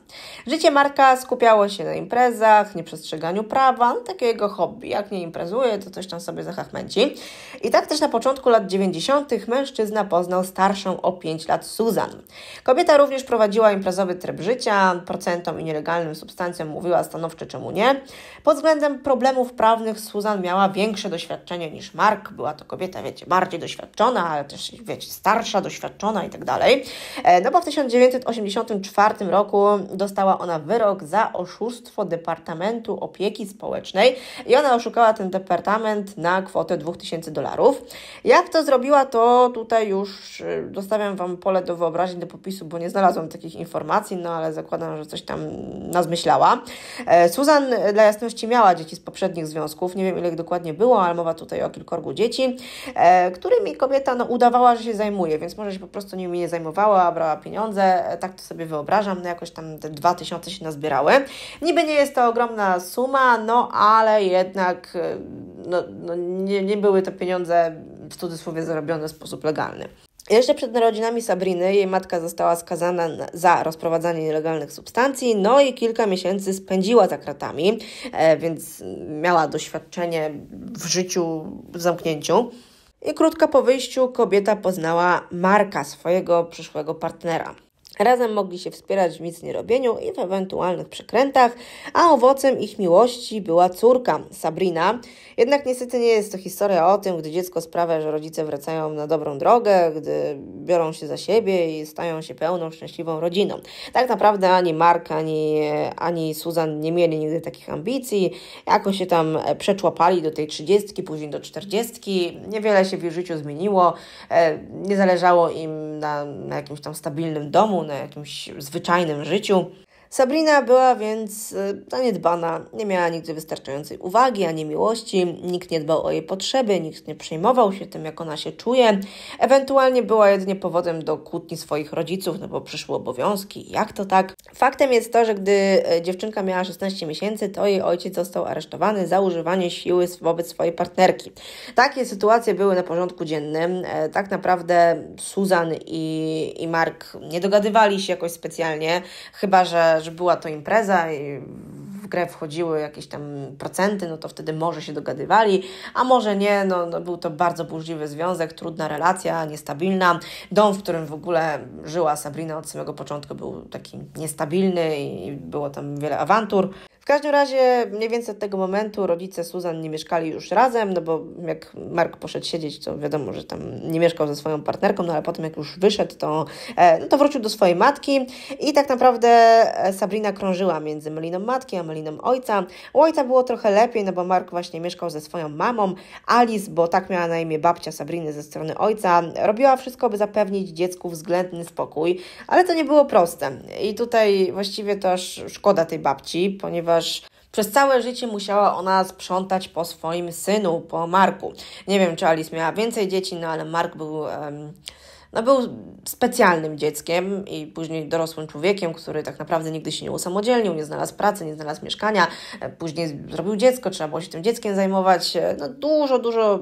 Życie Marka skupiało się na imprezach, nieprzestrzeganiu prawa, no, takie jego hobby, jak nie imprezuje, to coś tam sobie zachachmęci. I tak też na początku lat 90. mężczyzna poznał starszą o 5 lat Susan. Kobieta również prowadziła imprezowy tryb życia, procentom i nielegalnym substancjom mówiła stanowczo czemu nie. Pod względem problemów prawnych Susan miała większe doświadczenie niż Mark. Była to kobieta, wiecie, bardziej doświadczona, ale też, wiecie, starsza, doświadczona i tak dalej. E, no bo w 1984 roku dostała ona wyrok za oszustwo Departamentu Opieki Społecznej i ona oszukała ten departament abonament na kwotę 2000 dolarów. Jak to zrobiła, to tutaj już y, dostawiam Wam pole do wyobraźni, do popisu, bo nie znalazłam takich informacji, no ale zakładam, że coś tam nazmyślała. E, Susan y, dla jasności miała dzieci z poprzednich związków, nie wiem ile ich dokładnie było, ale mowa tutaj o kilkorgu dzieci, e, którymi kobieta no, udawała, że się zajmuje, więc może się po prostu nimi nie zajmowała, brała pieniądze, e, tak to sobie wyobrażam, no jakoś tam te 2000 się nazbierały. Niby nie jest to ogromna suma, no ale jednak y, no, no, no nie, nie były te pieniądze w cudzysłowie zarobione w sposób legalny. Jeszcze przed narodzinami Sabriny jej matka została skazana za rozprowadzanie nielegalnych substancji, no i kilka miesięcy spędziła za kratami, e, więc miała doświadczenie w życiu w zamknięciu. I krótko po wyjściu kobieta poznała Marka, swojego przyszłego partnera. Razem mogli się wspierać w nic nie robieniu i w ewentualnych przekrętach, a owocem ich miłości była córka, Sabrina. Jednak niestety nie jest to historia o tym, gdy dziecko sprawia, że rodzice wracają na dobrą drogę, gdy biorą się za siebie i stają się pełną, szczęśliwą rodziną. Tak naprawdę ani Mark, ani, ani Susan nie mieli nigdy takich ambicji. Jakoś się tam e, przeczłapali do tej trzydziestki, później do czterdziestki. Niewiele się w ich życiu zmieniło. E, nie zależało im na, na jakimś tam stabilnym domu, na jakimś zwyczajnym życiu, Sabrina była więc y, zaniedbana, nie miała nigdy wystarczającej uwagi ani miłości, nikt nie dbał o jej potrzeby, nikt nie przejmował się tym, jak ona się czuje. Ewentualnie była jedynie powodem do kłótni swoich rodziców, no bo przyszły obowiązki, jak to tak? Faktem jest to, że gdy y, dziewczynka miała 16 miesięcy, to jej ojciec został aresztowany za używanie siły wobec swojej partnerki. Takie sytuacje były na porządku dziennym. E, tak naprawdę Susan i, i Mark nie dogadywali się jakoś specjalnie, chyba że że była to impreza i w grę wchodziły jakieś tam procenty, no to wtedy może się dogadywali, a może nie, no, no był to bardzo burzliwy związek, trudna relacja, niestabilna. Dom, w którym w ogóle żyła Sabrina od samego początku był taki niestabilny i było tam wiele awantur. W każdym razie mniej więcej od tego momentu rodzice Susan nie mieszkali już razem, no bo jak Mark poszedł siedzieć, to wiadomo, że tam nie mieszkał ze swoją partnerką, no ale potem jak już wyszedł, to, e, no to wrócił do swojej matki i tak naprawdę e, Sabrina krążyła między meliną matki a meliną ojca. U ojca było trochę lepiej, no bo Mark właśnie mieszkał ze swoją mamą, Alice, bo tak miała na imię babcia Sabriny ze strony ojca, robiła wszystko, by zapewnić dziecku względny spokój, ale to nie było proste. I tutaj właściwie też szkoda tej babci, ponieważ przez całe życie musiała ona sprzątać po swoim synu, po Marku. Nie wiem, czy Alice miała więcej dzieci, no ale Mark był. Um no był specjalnym dzieckiem i później dorosłym człowiekiem, który tak naprawdę nigdy się nie usamodzielnił, nie znalazł pracy, nie znalazł mieszkania, e, później zrobił dziecko, trzeba było się tym dzieckiem zajmować. E, no dużo, dużo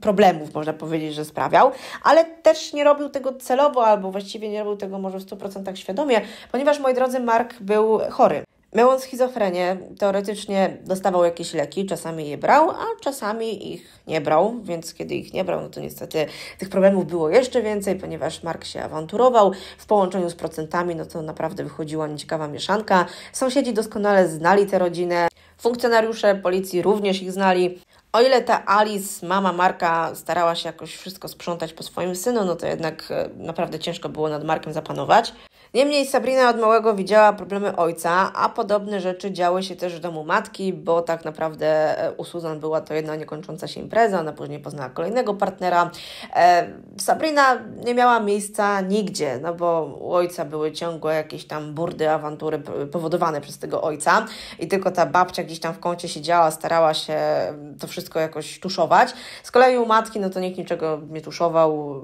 problemów, można powiedzieć, że sprawiał, ale też nie robił tego celowo, albo właściwie nie robił tego może w 100% świadomie, ponieważ, moi drodzy, Mark był chory. Miał on schizofrenię, teoretycznie dostawał jakieś leki, czasami je brał, a czasami ich nie brał, więc kiedy ich nie brał, no to niestety tych problemów było jeszcze więcej, ponieważ Mark się awanturował w połączeniu z procentami, no to naprawdę wychodziła nieciekawa mieszanka. Sąsiedzi doskonale znali tę rodzinę, funkcjonariusze policji również ich znali. O ile ta Alice, mama Marka, starała się jakoś wszystko sprzątać po swoim synu, no to jednak e, naprawdę ciężko było nad Markiem zapanować. Niemniej Sabrina od małego widziała problemy ojca, a podobne rzeczy działy się też w domu matki, bo tak naprawdę e, u Susan była to jedna niekończąca się impreza, ona później poznała kolejnego partnera. E, Sabrina nie miała miejsca nigdzie, no bo u ojca były ciągłe jakieś tam burdy, awantury powodowane przez tego ojca i tylko ta babcia gdzieś tam w kącie siedziała, starała się to wszystko jakoś tuszować. Z kolei u matki, no to nikt niczego nie tuszował,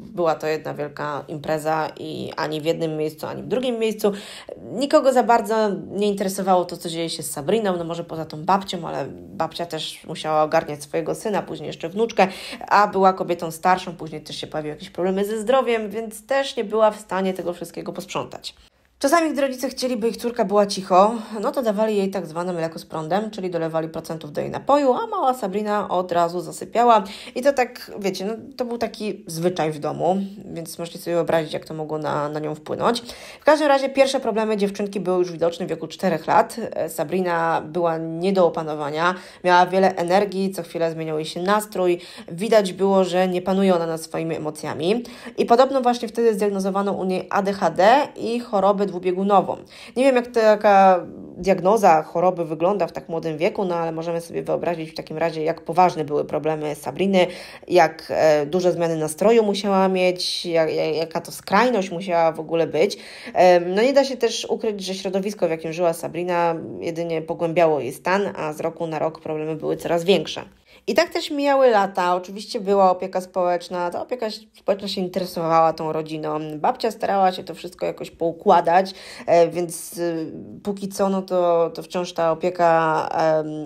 była to jedna wielka impreza i ani w jednym miejscu, ani w drugim miejscu. Nikogo za bardzo nie interesowało to, co dzieje się z Sabriną, no może poza tą babcią, ale babcia też musiała ogarniać swojego syna, później jeszcze wnuczkę, a była kobietą starszą, później też się pojawiły jakieś problemy ze zdrowiem, więc też nie była w stanie tego wszystkiego posprzątać. Czasami, gdy rodzice chcieli, by ich córka była cicho, no to dawali jej tak zwane mleko z prądem, czyli dolewali procentów do jej napoju, a mała Sabrina od razu zasypiała. I to tak, wiecie, no, to był taki zwyczaj w domu, więc możecie sobie wyobrazić, jak to mogło na, na nią wpłynąć. W każdym razie pierwsze problemy dziewczynki były już widoczne w wieku 4 lat. Sabrina była nie do opanowania, miała wiele energii, co chwilę zmieniał jej się nastrój. Widać było, że nie panuje ona nad swoimi emocjami. I podobno właśnie wtedy zdiagnozowano u niej ADHD i choroby dwubiegunową. Nie wiem, jak taka diagnoza choroby wygląda w tak młodym wieku, no ale możemy sobie wyobrazić w takim razie, jak poważne były problemy Sabriny, jak e, duże zmiany nastroju musiała mieć, jak, jaka to skrajność musiała w ogóle być. No nie da się też ukryć, że środowisko, w jakim żyła Sabrina, jedynie pogłębiało jej stan, a z roku na rok problemy były coraz większe. I tak też mijały lata. Oczywiście była opieka społeczna, ta opieka społeczna się interesowała tą rodziną. Babcia starała się to wszystko jakoś poukładać, e, więc e, póki co, no to, to wciąż ta opieka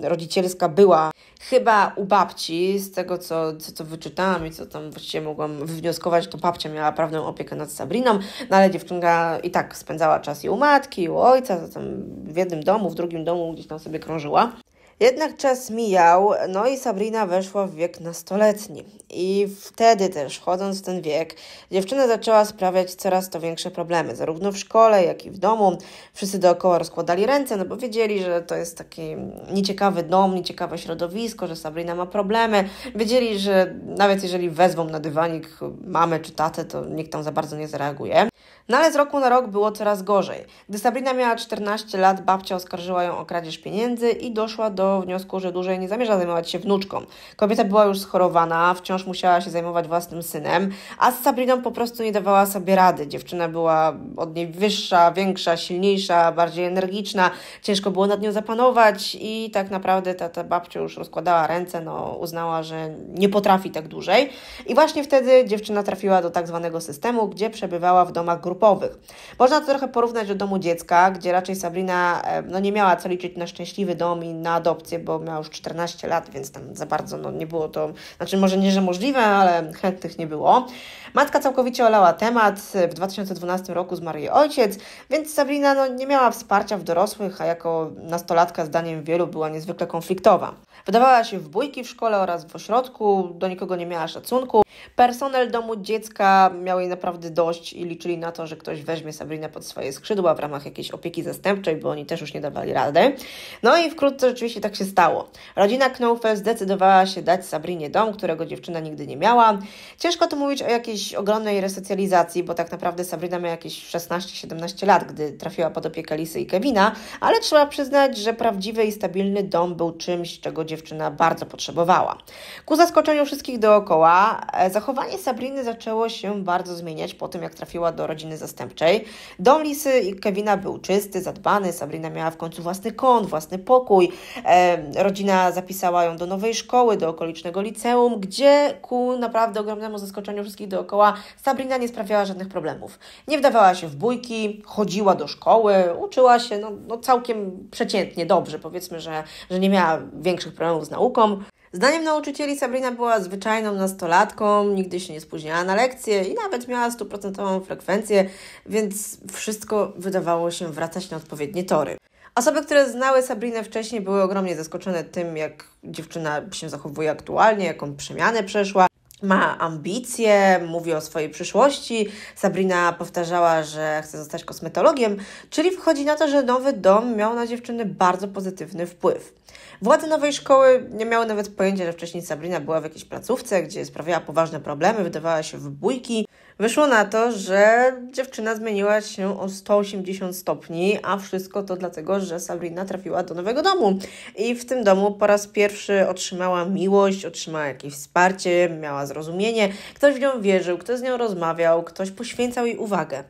rodzicielska była. Chyba u babci, z tego co, co, co wyczytałam i co tam właściwie mogłam wywnioskować, to babcia miała prawną opiekę nad Sabriną, no ale dziewczynka i tak spędzała czas i u matki, i u ojca, zatem w jednym domu, w drugim domu gdzieś tam sobie krążyła. Jednak czas mijał, no i Sabrina weszła w wiek nastoletni. I wtedy też, wchodząc w ten wiek, dziewczyna zaczęła sprawiać coraz to większe problemy, zarówno w szkole, jak i w domu. Wszyscy dookoła rozkładali ręce, no bo wiedzieli, że to jest taki nieciekawy dom, nieciekawe środowisko, że Sabrina ma problemy. Wiedzieli, że nawet jeżeli wezwą na dywanik mamę czy tatę, to nikt tam za bardzo nie zareaguje. No ale z roku na rok było coraz gorzej. Gdy Sabrina miała 14 lat, babcia oskarżyła ją o kradzież pieniędzy i doszła do wniosku, że dłużej nie zamierza zajmować się wnuczką. Kobieta była już schorowana, wciąż musiała się zajmować własnym synem, a z Sabriną po prostu nie dawała sobie rady. Dziewczyna była od niej wyższa, większa, silniejsza, bardziej energiczna, ciężko było nad nią zapanować i tak naprawdę ta, ta babcia już rozkładała ręce, no uznała, że nie potrafi tak dłużej. I właśnie wtedy dziewczyna trafiła do tak zwanego systemu, gdzie przebywała w domach grup grupowych. Można to trochę porównać do domu dziecka, gdzie raczej Sabrina e, no, nie miała co liczyć na szczęśliwy dom i na adopcję, bo miała już 14 lat, więc tam za bardzo no, nie było to, znaczy może nie, że możliwe, ale chętnych nie było. Matka całkowicie olała temat, e, w 2012 roku zmarł jej ojciec, więc Sabrina no, nie miała wsparcia w dorosłych, a jako nastolatka zdaniem wielu była niezwykle konfliktowa. Wydawała się w bójki w szkole oraz w ośrodku, do nikogo nie miała szacunku. Personel domu dziecka miał jej naprawdę dość i liczyli na to, że ktoś weźmie Sabrinę pod swoje skrzydła w ramach jakiejś opieki zastępczej, bo oni też już nie dawali rady. No i wkrótce rzeczywiście tak się stało. Rodzina Knofel zdecydowała się dać Sabrinie dom, którego dziewczyna nigdy nie miała. Ciężko tu mówić o jakiejś ogromnej resocjalizacji, bo tak naprawdę Sabrina miała jakieś 16-17 lat, gdy trafiła pod opiekę Lisy i Kevina, ale trzeba przyznać, że prawdziwy i stabilny dom był czymś, czego dziewczyna dziewczyna bardzo potrzebowała. Ku zaskoczeniu wszystkich dookoła, e, zachowanie Sabriny zaczęło się bardzo zmieniać po tym, jak trafiła do rodziny zastępczej. Dom Lisy i Kevina był czysty, zadbany, Sabrina miała w końcu własny kąt, własny pokój. E, rodzina zapisała ją do nowej szkoły, do okolicznego liceum, gdzie ku naprawdę ogromnemu zaskoczeniu wszystkich dookoła Sabrina nie sprawiała żadnych problemów. Nie wdawała się w bójki, chodziła do szkoły, uczyła się no, no całkiem przeciętnie dobrze, powiedzmy, że, że nie miała większych problemów problemów z nauką. Zdaniem nauczycieli Sabrina była zwyczajną nastolatką, nigdy się nie spóźniała na lekcje i nawet miała stuprocentową frekwencję, więc wszystko wydawało się wracać na odpowiednie tory. Osoby, które znały Sabrinę wcześniej, były ogromnie zaskoczone tym, jak dziewczyna się zachowuje aktualnie, jaką przemianę przeszła ma ambicje, mówi o swojej przyszłości. Sabrina powtarzała, że chce zostać kosmetologiem, czyli wchodzi na to, że nowy dom miał na dziewczyny bardzo pozytywny wpływ. Władze nowej szkoły nie miały nawet pojęcia, że wcześniej Sabrina była w jakiejś placówce, gdzie sprawiała poważne problemy, wydawała się w bójki Wyszło na to, że dziewczyna zmieniła się o 180 stopni, a wszystko to dlatego, że Sabrina trafiła do nowego domu. I w tym domu po raz pierwszy otrzymała miłość, otrzymała jakieś wsparcie, miała zrozumienie. Ktoś w nią wierzył, ktoś z nią rozmawiał, ktoś poświęcał jej uwagę.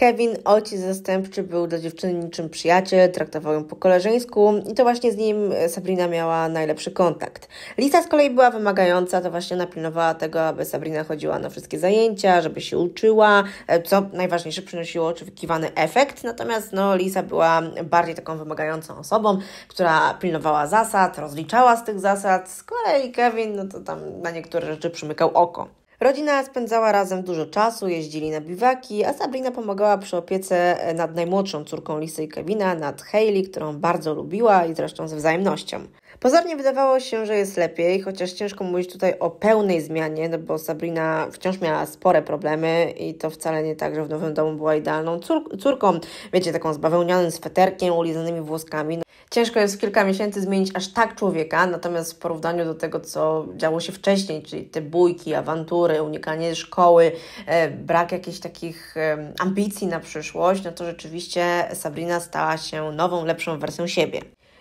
Kevin, ojciec zastępczy, był dla dziewczyny niczym przyjaciel, traktował ją po koleżeńsku i to właśnie z nim e, Sabrina miała najlepszy kontakt. Lisa z kolei była wymagająca, to właśnie napilnowała tego, aby Sabrina chodziła na wszystkie zajęcia, żeby się uczyła, e, co najważniejsze przynosiło oczekiwany efekt, natomiast no, Lisa była bardziej taką wymagającą osobą, która pilnowała zasad, rozliczała z tych zasad, z kolei Kevin, no to tam na niektóre rzeczy przymykał oko. Rodzina spędzała razem dużo czasu, jeździli na biwaki, a Sabrina pomagała przy opiece e, nad najmłodszą córką Lisy i Kevina, nad Hayley, którą bardzo lubiła i zresztą ze wzajemnością. Pozornie wydawało się, że jest lepiej, chociaż ciężko mówić tutaj o pełnej zmianie, no bo Sabrina wciąż miała spore problemy i to wcale nie tak, że w nowym domu była idealną cór córką. Wiecie, taką z bawełnianym sweterkiem, ulizanymi włoskami. No, ciężko jest w kilka miesięcy zmienić aż tak człowieka, natomiast w porównaniu do tego, co działo się wcześniej, czyli te bójki, awantury, unikanie szkoły, e, brak jakichś takich e, ambicji na przyszłość, no to rzeczywiście Sabrina stała się nową, lepszą wersją siebie.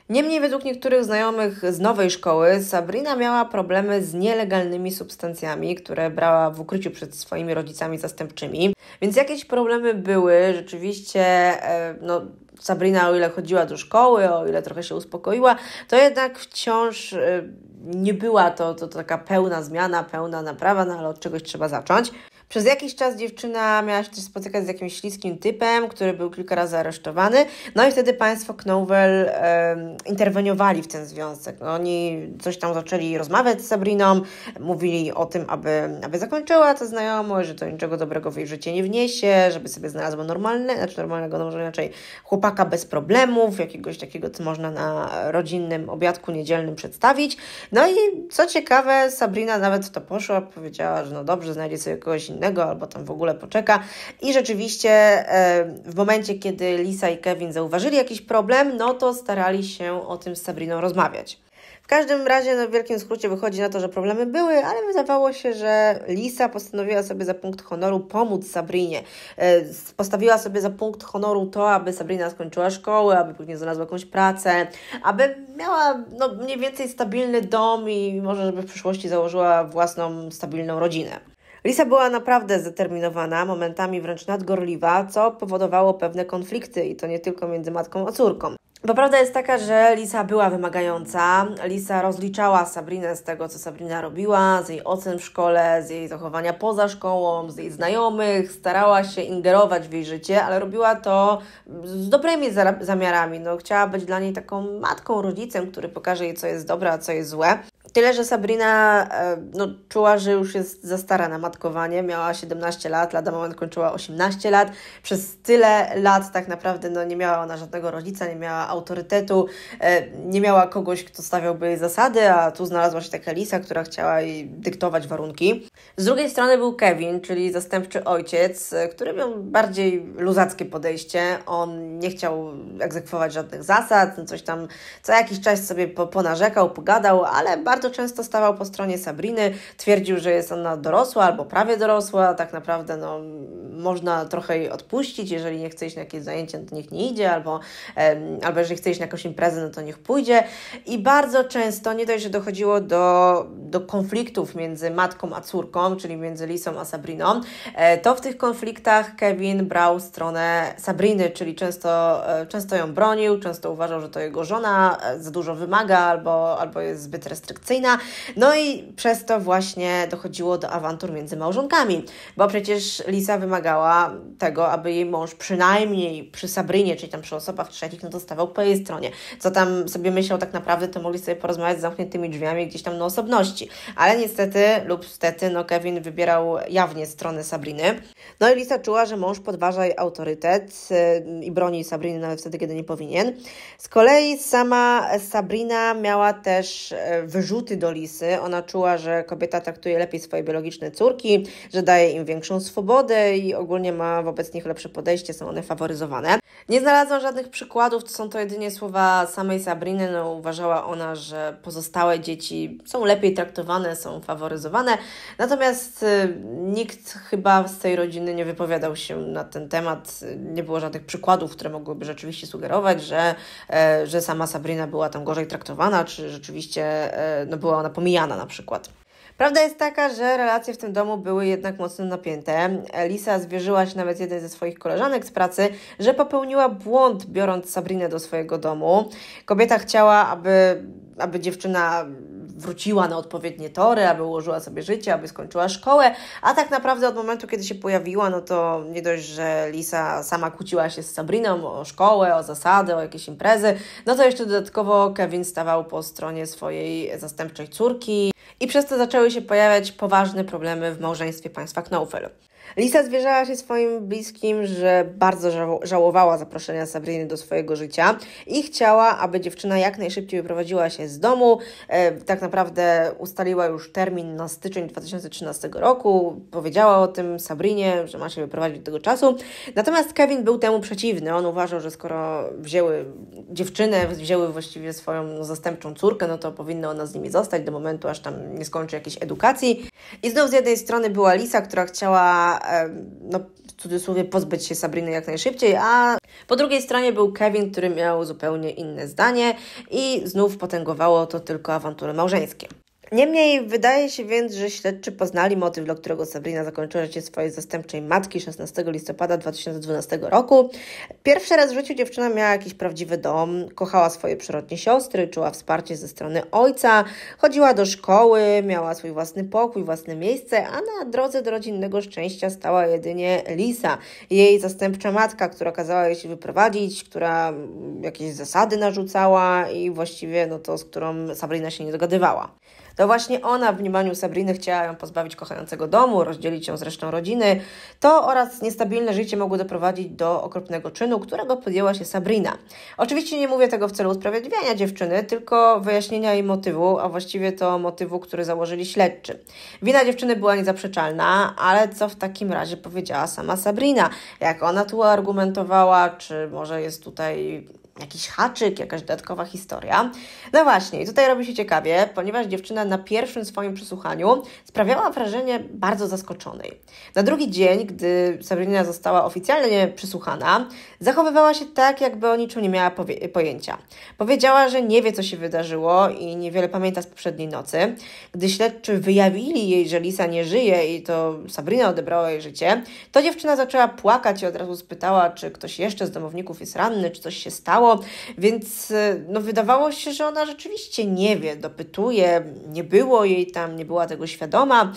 Niemniej według niektórych znajomych z nowej szkoły Sabrina miała problemy z nielegalnymi substancjami, które brała w ukryciu przed swoimi rodzicami zastępczymi. Więc jakieś problemy były, rzeczywiście e, no Sabrina o ile chodziła do szkoły, o ile trochę się uspokoiła, to jednak wciąż e, nie była to, to, to taka pełna zmiana, pełna naprawa, no ale od czegoś trzeba zacząć. Przez jakiś czas dziewczyna miała się też spotykać z jakimś śliskim typem, który był kilka razy aresztowany. No i wtedy państwo Knowell e, interweniowali w ten związek. No, oni coś tam zaczęli rozmawiać z Sabriną, mówili o tym, aby, aby zakończyła tę znajomość, że to niczego dobrego w jej życie nie wniesie, żeby sobie znalazła normalne, znaczy normalnego, no może inaczej, chłopaka bez problemów, jakiegoś takiego, co można na rodzinnym obiadku niedzielnym przedstawić. No i co ciekawe, Sabrina nawet w to poszła, powiedziała, że no dobrze, znajdzie sobie kogoś innego, albo tam w ogóle poczeka. I rzeczywiście e, w momencie, kiedy Lisa i Kevin zauważyli jakiś problem, no to starali się o tym z Sabriną rozmawiać. W każdym razie, no w wielkim skrócie wychodzi na to, że problemy były, ale wydawało się, że Lisa postanowiła sobie za punkt honoru pomóc Sabrinie. E, postawiła sobie za punkt honoru to, aby Sabrina skończyła szkołę, aby później znalazła jakąś pracę, aby miała no, mniej więcej stabilny dom i może, żeby w przyszłości założyła własną stabilną rodzinę. Lisa była naprawdę zdeterminowana, momentami wręcz nadgorliwa, co powodowało pewne konflikty i to nie tylko między matką a córką. Bo prawda jest taka, że Lisa była wymagająca. Lisa rozliczała Sabrinę z tego, co Sabrina robiła, z jej ocen w szkole, z jej zachowania poza szkołą, z jej znajomych. Starała się ingerować w jej życie, ale robiła to z dobrymi zamiarami. No, chciała być dla niej taką matką, rodzicem, który pokaże jej, co jest dobre, a co jest złe. Tyle, że Sabrina e, no, czuła, że już jest za stara na matkowanie. Miała 17 lat, lada moment kończyła 18 lat. Przez tyle lat tak naprawdę no, nie miała ona żadnego rodzica, nie miała autorytetu, e, nie miała kogoś, kto stawiałby jej zasady, a tu znalazła się taka Lisa, która chciała jej dyktować warunki. Z drugiej strony był Kevin, czyli zastępczy ojciec, e, który miał bardziej luzackie podejście. On nie chciał egzekwować żadnych zasad, coś tam co jakiś czas sobie po, ponarzekał, pogadał, ale bardzo bardzo często stawał po stronie Sabriny, twierdził, że jest ona dorosła albo prawie dorosła, tak naprawdę no, można trochę jej odpuścić, jeżeli nie chce iść na jakieś zajęcie, no to niech nie idzie, albo, um, albo jeżeli chce iść na jakąś imprezę, no to niech pójdzie. I bardzo często, nie dość, że dochodziło do, do konfliktów między matką a córką, czyli między Lisą a Sabriną, e, to w tych konfliktach Kevin brał stronę Sabriny, czyli często, e, często ją bronił, często uważał, że to jego żona e, za dużo wymaga albo, albo jest zbyt restrykcyjna, kolejna. No i przez to właśnie dochodziło do awantur między małżonkami, bo przecież Lisa wymagała tego, aby jej mąż przynajmniej przy Sabrynie, czyli tam przy osobach trzecich, no dostawał po jej stronie. Co tam sobie myślał tak naprawdę, to mogli sobie porozmawiać z zamkniętymi drzwiami gdzieś tam na osobności. Ale niestety lub stety, no Kevin wybierał jawnie stronę Sabriny. No i Lisa czuła, że mąż podważa jej autorytet y, i broni Sabriny nawet wtedy, kiedy nie powinien. Z kolei sama Sabrina miała też y, wyrzut zarzuty do Lisy. Ona czuła, że kobieta traktuje lepiej swoje biologiczne córki, że daje im większą swobodę i ogólnie ma wobec nich lepsze podejście, są one faworyzowane. Nie znalazłam żadnych przykładów, to są to jedynie słowa samej Sabriny. No, uważała ona, że pozostałe dzieci są lepiej traktowane, są faworyzowane. Natomiast y, nikt chyba z tej rodziny nie wypowiadał się na ten temat. Nie było żadnych przykładów, które mogłyby rzeczywiście sugerować, że, e, że sama Sabrina była tam gorzej traktowana, czy rzeczywiście e, no, była ona pomijana na przykład. Prawda jest taka, że relacje w tym domu były jednak mocno napięte. Lisa zwierzyła się nawet jednej ze swoich koleżanek z pracy, że popełniła błąd biorąc Sabrinę do swojego domu. Kobieta chciała, aby, aby dziewczyna wróciła na odpowiednie tory, aby ułożyła sobie życie, aby skończyła szkołę, a tak naprawdę od momentu, kiedy się pojawiła, no to nie dość, że Lisa sama kłóciła się z Sabriną o szkołę, o zasady, o jakieś imprezy, no to jeszcze dodatkowo Kevin stawał po stronie swojej zastępczej córki i przez to zaczęły się pojawiać poważne problemy w małżeństwie państwa Knofel. Lisa zwierzała się swoim bliskim, że bardzo żałowała zaproszenia Sabriny do swojego życia i chciała, aby dziewczyna jak najszybciej wyprowadziła się z domu. E, tak naprawdę ustaliła już termin na styczeń 2013 roku. Powiedziała o tym Sabrinie, że ma się wyprowadzić do tego czasu. Natomiast Kevin był temu przeciwny. On uważał, że skoro wzięły dziewczynę, wzięły właściwie swoją zastępczą córkę, no to powinna ona z nimi zostać do momentu, aż tam nie skończy jakiejś edukacji. I znów z jednej strony była Lisa, która chciała no, w cudzysłowie pozbyć się Sabriny jak najszybciej, a po drugiej stronie był Kevin, który miał zupełnie inne zdanie i znów potęgowało to tylko awantury małżeńskie. Niemniej wydaje się więc, że śledczy poznali motyw, dla którego Sabrina zakończyła życie swojej zastępczej matki 16 listopada 2012 roku. Pierwszy raz w życiu dziewczyna miała jakiś prawdziwy dom, kochała swoje przyrodnie siostry, czuła wsparcie ze strony ojca, chodziła do szkoły, miała swój własny pokój, własne miejsce, a na drodze do rodzinnego szczęścia stała jedynie Lisa, jej zastępcza matka, która kazała jej się wyprowadzić, która mm, jakieś zasady narzucała i właściwie no to, z którą Sabrina się nie dogadywała. To właśnie ona w mniemaniu Sabriny chciała ją pozbawić kochającego domu, rozdzielić ją z resztą rodziny. To oraz niestabilne życie mogły doprowadzić do okropnego czynu, którego podjęła się Sabrina. Oczywiście nie mówię tego w celu usprawiedliwiania dziewczyny, tylko wyjaśnienia jej motywu, a właściwie to motywu, który założyli śledczy. Wina dziewczyny była niezaprzeczalna, ale co w takim razie powiedziała sama Sabrina? Jak ona tu argumentowała, czy może jest tutaj jakiś haczyk, jakaś dodatkowa historia. No właśnie, i tutaj robi się ciekawie, ponieważ dziewczyna na pierwszym swoim przesłuchaniu sprawiała wrażenie bardzo zaskoczonej. Na drugi dzień, gdy Sabrina została oficjalnie przesłuchana, Zachowywała się tak, jakby o niczym nie miała pojęcia. Powiedziała, że nie wie, co się wydarzyło i niewiele pamięta z poprzedniej nocy. Gdy śledczy wyjawili jej, że Lisa nie żyje i to Sabrina odebrała jej życie, to dziewczyna zaczęła płakać i od razu spytała, czy ktoś jeszcze z domowników jest ranny, czy coś się stało, więc e, no, wydawało się, że ona rzeczywiście nie wie, dopytuje, nie było jej tam, nie była tego świadoma.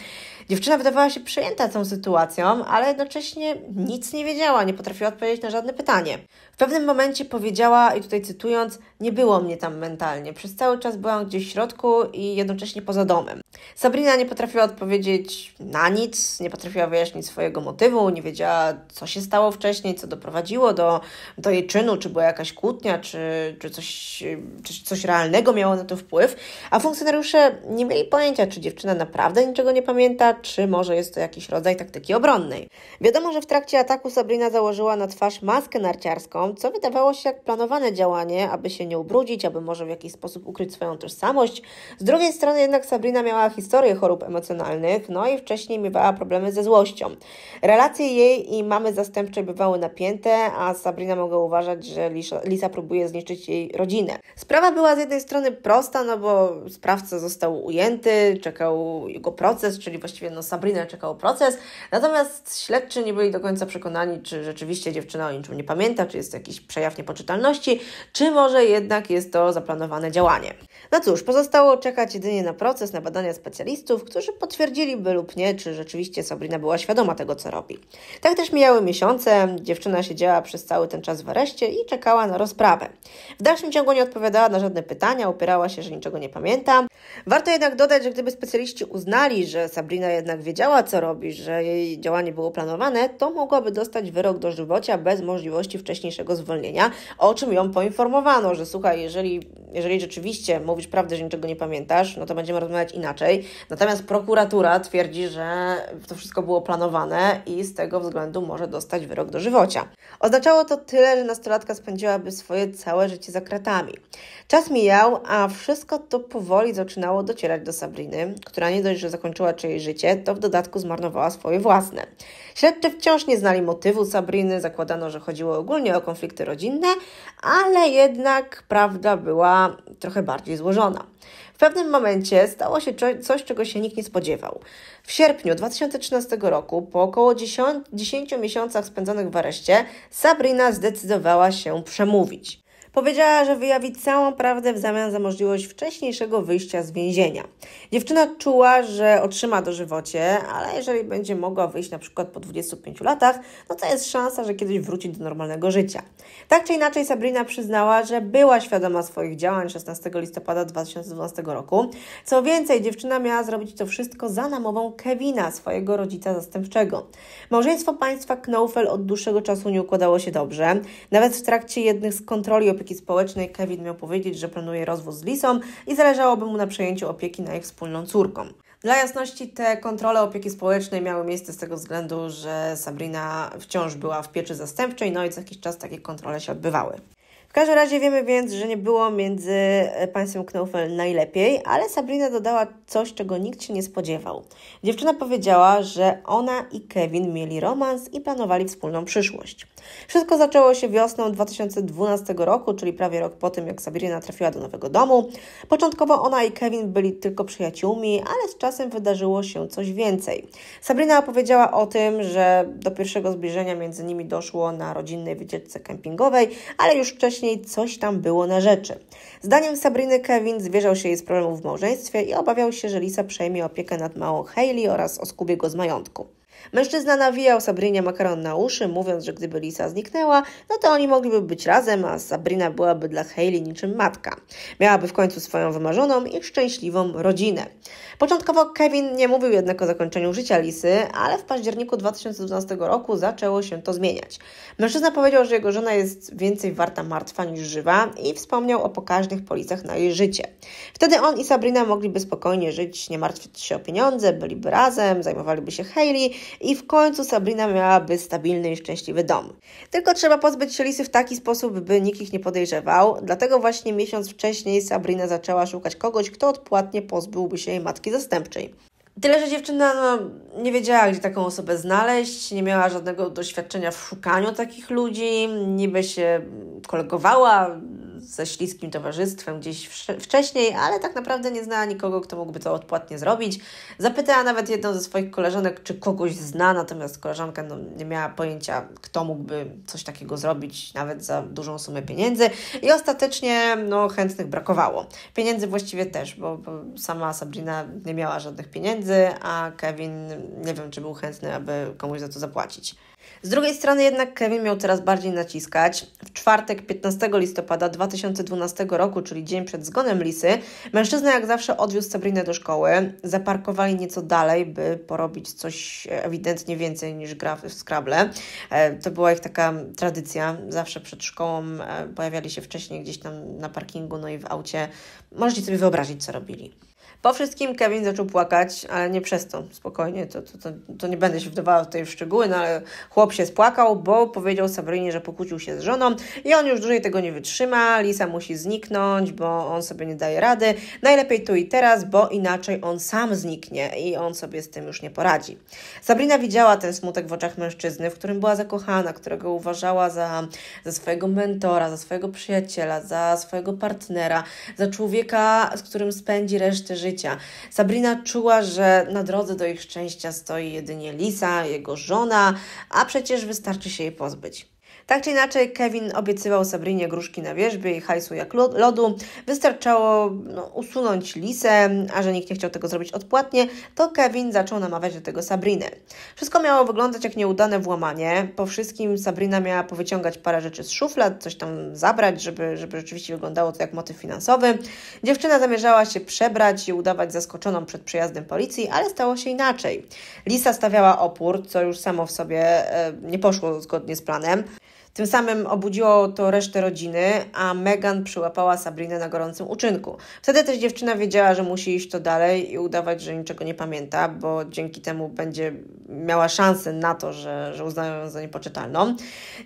Dziewczyna wydawała się przejęta tą sytuacją, ale jednocześnie nic nie wiedziała, nie potrafiła odpowiedzieć na żadne pytanie pewnym momencie powiedziała, i tutaj cytując, nie było mnie tam mentalnie. Przez cały czas byłam gdzieś w środku i jednocześnie poza domem. Sabrina nie potrafiła odpowiedzieć na nic, nie potrafiła wyjaśnić swojego motywu, nie wiedziała, co się stało wcześniej, co doprowadziło do, do jej czynu, czy była jakaś kłótnia, czy, czy, coś, czy coś realnego miało na to wpływ. A funkcjonariusze nie mieli pojęcia, czy dziewczyna naprawdę niczego nie pamięta, czy może jest to jakiś rodzaj taktyki obronnej. Wiadomo, że w trakcie ataku Sabrina założyła na twarz maskę narciarską, co wydawało się jak planowane działanie, aby się nie ubrudzić, aby może w jakiś sposób ukryć swoją tożsamość. Z drugiej strony jednak Sabrina miała historię chorób emocjonalnych, no i wcześniej miewała problemy ze złością. Relacje jej i mamy zastępczej bywały napięte, a Sabrina mogła uważać, że Lisa próbuje zniszczyć jej rodzinę. Sprawa była z jednej strony prosta, no bo sprawca został ujęty, czekał jego proces, czyli właściwie no Sabrina czekał proces, natomiast śledczy nie byli do końca przekonani, czy rzeczywiście dziewczyna o niczym nie pamięta, czy jest jakiś przejaw niepoczytalności, czy może jednak jest to zaplanowane działanie. No cóż, pozostało czekać jedynie na proces, na badania specjalistów, którzy potwierdziliby lub nie, czy rzeczywiście Sabrina była świadoma tego, co robi. Tak też mijały miesiące, dziewczyna siedziała przez cały ten czas w areszcie i czekała na rozprawę. W dalszym ciągu nie odpowiadała na żadne pytania, upierała się, że niczego nie pamięta. Warto jednak dodać, że gdyby specjaliści uznali, że Sabrina jednak wiedziała, co robi, że jej działanie było planowane, to mogłaby dostać wyrok żywocia bez możliwości wcześniejszego zwolnienia, o czym ją poinformowano, że słuchaj, jeżeli, jeżeli rzeczywiście mówi mówisz prawdę, że niczego nie pamiętasz, no to będziemy rozmawiać inaczej. Natomiast prokuratura twierdzi, że to wszystko było planowane i z tego względu może dostać wyrok do żywocia. Oznaczało to tyle, że nastolatka spędziłaby swoje całe życie za kratami. Czas mijał, a wszystko to powoli zaczynało docierać do Sabriny, która nie dość, że zakończyła czyjeś życie, to w dodatku zmarnowała swoje własne. Śledczy wciąż nie znali motywu Sabriny, zakładano, że chodziło ogólnie o konflikty rodzinne, ale jednak prawda była trochę bardziej złożona żona. W pewnym momencie stało się coś, czego się nikt nie spodziewał. W sierpniu 2013 roku, po około 10, 10 miesiącach spędzonych w areszcie, Sabrina zdecydowała się przemówić. Powiedziała, że wyjawi całą prawdę w zamian za możliwość wcześniejszego wyjścia z więzienia. Dziewczyna czuła, że otrzyma dożywocie, ale jeżeli będzie mogła wyjść na przykład po 25 latach, no to jest szansa, że kiedyś wróci do normalnego życia. Tak czy inaczej Sabrina przyznała, że była świadoma swoich działań 16 listopada 2012 roku. Co więcej, dziewczyna miała zrobić to wszystko za namową Kevina, swojego rodzica zastępczego. Małżeństwo państwa Knoufel od dłuższego czasu nie układało się dobrze. Nawet w trakcie jednych z kontroli Opieki Społecznej Kevin miał powiedzieć, że planuje rozwóz z Lisą i zależałoby mu na przejęciu opieki na ich wspólną córką. Dla jasności te kontrole opieki społecznej miały miejsce z tego względu, że Sabrina wciąż była w pieczy zastępczej, no i co jakiś czas takie kontrole się odbywały. W każdym razie wiemy więc, że nie było między e, państwem Knaufel najlepiej, ale Sabrina dodała coś, czego nikt się nie spodziewał. Dziewczyna powiedziała, że ona i Kevin mieli romans i planowali wspólną przyszłość. Wszystko zaczęło się wiosną 2012 roku, czyli prawie rok po tym, jak Sabrina trafiła do nowego domu. Początkowo ona i Kevin byli tylko przyjaciółmi, ale z czasem wydarzyło się coś więcej. Sabrina opowiedziała o tym, że do pierwszego zbliżenia między nimi doszło na rodzinnej wycieczce kempingowej, ale już wcześniej wcześniej coś tam było na rzeczy. Zdaniem Sabriny Kevin zwierzał się jej z problemów w małżeństwie i obawiał się, że Lisa przejmie opiekę nad małą Hailey oraz oskubie go z majątku. Mężczyzna nawijał Sabrinie makaron na uszy, mówiąc, że gdyby Lisa zniknęła, no to oni mogliby być razem, a Sabrina byłaby dla Hayley niczym matka. Miałaby w końcu swoją wymarzoną i szczęśliwą rodzinę. Początkowo Kevin nie mówił jednak o zakończeniu życia Lisy, ale w październiku 2012 roku zaczęło się to zmieniać. Mężczyzna powiedział, że jego żona jest więcej warta martwa niż żywa i wspomniał o pokaźnych policach na jej życie. Wtedy on i Sabrina mogliby spokojnie żyć, nie martwić się o pieniądze, byliby razem, zajmowaliby się Hayley i w końcu Sabrina miałaby stabilny i szczęśliwy dom. Tylko trzeba pozbyć się lisy w taki sposób, by nikt ich nie podejrzewał, dlatego właśnie miesiąc wcześniej Sabrina zaczęła szukać kogoś, kto odpłatnie pozbyłby się jej matki zastępczej. Tyle, że dziewczyna no, nie wiedziała, gdzie taką osobę znaleźć, nie miała żadnego doświadczenia w szukaniu takich ludzi, niby się kolegowała ze śliskim towarzystwem gdzieś wcześniej, ale tak naprawdę nie znała nikogo, kto mógłby to odpłatnie zrobić. Zapytała nawet jedną ze swoich koleżanek, czy kogoś zna, natomiast koleżanka no, nie miała pojęcia, kto mógłby coś takiego zrobić, nawet za dużą sumę pieniędzy. I ostatecznie no, chętnych brakowało. Pieniędzy właściwie też, bo, bo sama Sabrina nie miała żadnych pieniędzy, a Kevin nie wiem, czy był chętny, aby komuś za to zapłacić. Z drugiej strony jednak Kevin miał coraz bardziej naciskać. W czwartek 15 listopada 2012 roku, czyli dzień przed zgonem Lisy, mężczyzna jak zawsze odwiózł Sabrinę do szkoły. Zaparkowali nieco dalej, by porobić coś ewidentnie więcej niż gra w Scrabble. E, to była ich taka tradycja. Zawsze przed szkołą e, pojawiali się wcześniej gdzieś tam na parkingu, no i w aucie. Możecie sobie wyobrazić, co robili. Po wszystkim Kevin zaczął płakać, ale nie przez to, spokojnie, to, to, to, to nie będę się wdawała tutaj w szczegóły, no ale chłop się spłakał, bo powiedział Sabrinie, że pokłócił się z żoną i on już dłużej tego nie wytrzyma, Lisa musi zniknąć, bo on sobie nie daje rady, najlepiej tu i teraz, bo inaczej on sam zniknie i on sobie z tym już nie poradzi. Sabrina widziała ten smutek w oczach mężczyzny, w którym była zakochana, którego uważała za, za swojego mentora, za swojego przyjaciela, za swojego partnera, za człowieka, z którym spędzi resztę życia. Sabrina czuła, że na drodze do ich szczęścia stoi jedynie Lisa, jego żona, a przecież wystarczy się jej pozbyć. Tak czy inaczej, Kevin obiecywał Sabrinie gruszki na wierzbie i hajsu jak lodu. Wystarczało no, usunąć lisę, a że nikt nie chciał tego zrobić odpłatnie, to Kevin zaczął namawiać do tego Sabrinę. Wszystko miało wyglądać jak nieudane włamanie. Po wszystkim Sabrina miała powyciągać parę rzeczy z szuflad, coś tam zabrać, żeby, żeby rzeczywiście wyglądało to jak motyw finansowy. Dziewczyna zamierzała się przebrać i udawać zaskoczoną przed przyjazdem policji, ale stało się inaczej. Lisa stawiała opór, co już samo w sobie e, nie poszło zgodnie z planem. Tym samym obudziło to resztę rodziny, a Megan przyłapała Sabrinę na gorącym uczynku. Wtedy też dziewczyna wiedziała, że musi iść to dalej i udawać, że niczego nie pamięta, bo dzięki temu będzie miała szansę na to, że, że uznają ją za niepoczytalną.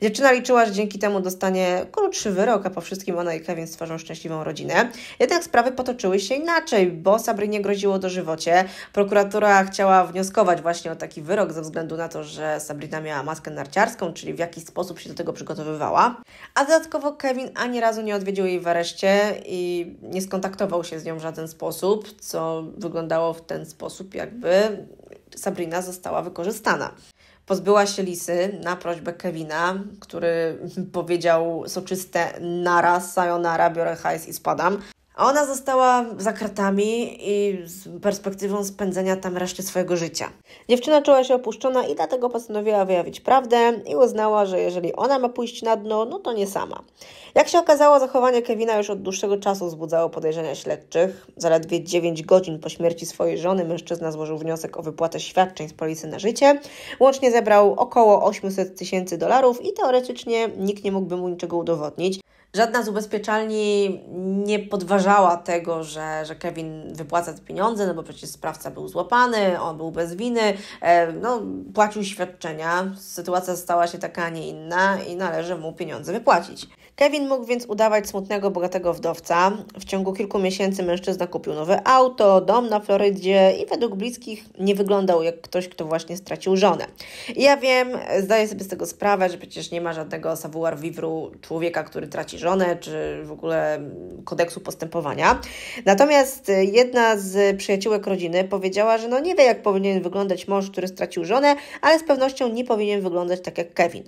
Dziewczyna liczyła, że dzięki temu dostanie krótszy wyrok, a po wszystkim ona i Kevin stworzą szczęśliwą rodzinę. Jednak sprawy potoczyły się inaczej, bo Sabrinie groziło dożywocie. Prokuratura chciała wnioskować właśnie o taki wyrok ze względu na to, że Sabrina miała maskę narciarską, czyli w jaki sposób się do tego przygotowywała. A dodatkowo Kevin ani razu nie odwiedził jej w areszcie i nie skontaktował się z nią w żaden sposób, co wyglądało w ten sposób, jakby Sabrina została wykorzystana. Pozbyła się Lisy na prośbę Kevina, który powiedział soczyste naraz, sayonara, biorę hajs i spadam. A ona została za kratami i z perspektywą spędzenia tam reszty swojego życia. Dziewczyna czuła się opuszczona i dlatego postanowiła wyjawić prawdę i uznała, że jeżeli ona ma pójść na dno, no to nie sama. Jak się okazało, zachowanie Kevina już od dłuższego czasu wzbudzało podejrzenia śledczych. Zaledwie 9 godzin po śmierci swojej żony mężczyzna złożył wniosek o wypłatę świadczeń z polisy na życie. Łącznie zebrał około 800 tysięcy dolarów i teoretycznie nikt nie mógłby mu niczego udowodnić. Żadna z ubezpieczalni nie podważała tego, że, że Kevin wypłaca te pieniądze, no bo przecież sprawca był złapany, on był bez winy, e, no, płacił świadczenia, sytuacja stała się taka, a nie inna i należy mu pieniądze wypłacić. Kevin mógł więc udawać smutnego, bogatego wdowca. W ciągu kilku miesięcy mężczyzna kupił nowe auto, dom na Florydzie i według bliskich nie wyglądał jak ktoś, kto właśnie stracił żonę. I ja wiem, zdaję sobie z tego sprawę, że przecież nie ma żadnego savoir vivru człowieka, który traci żonę, czy w ogóle kodeksu postępowania. Natomiast jedna z przyjaciółek rodziny powiedziała, że no nie wie, jak powinien wyglądać mąż, który stracił żonę, ale z pewnością nie powinien wyglądać tak jak Kevin.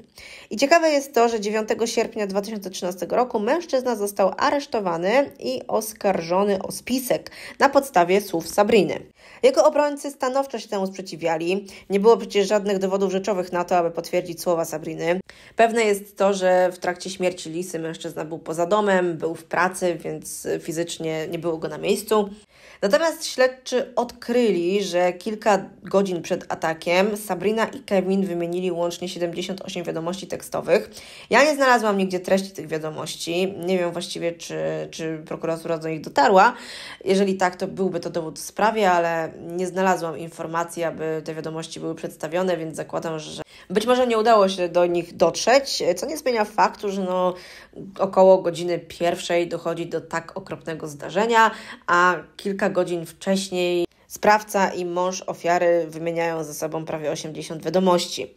I ciekawe jest to, że 9 sierpnia 2013 2013 roku mężczyzna został aresztowany i oskarżony o spisek na podstawie słów Sabriny. Jego obrońcy stanowczo się temu sprzeciwiali. Nie było przecież żadnych dowodów rzeczowych na to, aby potwierdzić słowa Sabriny. Pewne jest to, że w trakcie śmierci Lisy mężczyzna był poza domem, był w pracy, więc fizycznie nie było go na miejscu. Natomiast śledczy odkryli, że kilka godzin przed atakiem Sabrina i Kevin wymienili łącznie 78 wiadomości tekstowych. Ja nie znalazłam nigdzie treści tych wiadomości. Nie wiem właściwie, czy, czy prokuratura do nich dotarła. Jeżeli tak, to byłby to dowód w sprawie, ale nie znalazłam informacji, aby te wiadomości były przedstawione, więc zakładam, że być może nie udało się do nich dotrzeć, co nie zmienia faktu, że no, około godziny pierwszej dochodzi do tak okropnego zdarzenia, a kilka kilka godzin wcześniej sprawca i mąż ofiary wymieniają ze sobą prawie 80 wiadomości.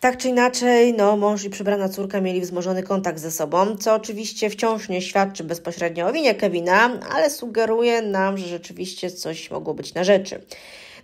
Tak czy inaczej, no, mąż i przybrana córka mieli wzmożony kontakt ze sobą, co oczywiście wciąż nie świadczy bezpośrednio o winie Kevina, ale sugeruje nam, że rzeczywiście coś mogło być na rzeczy.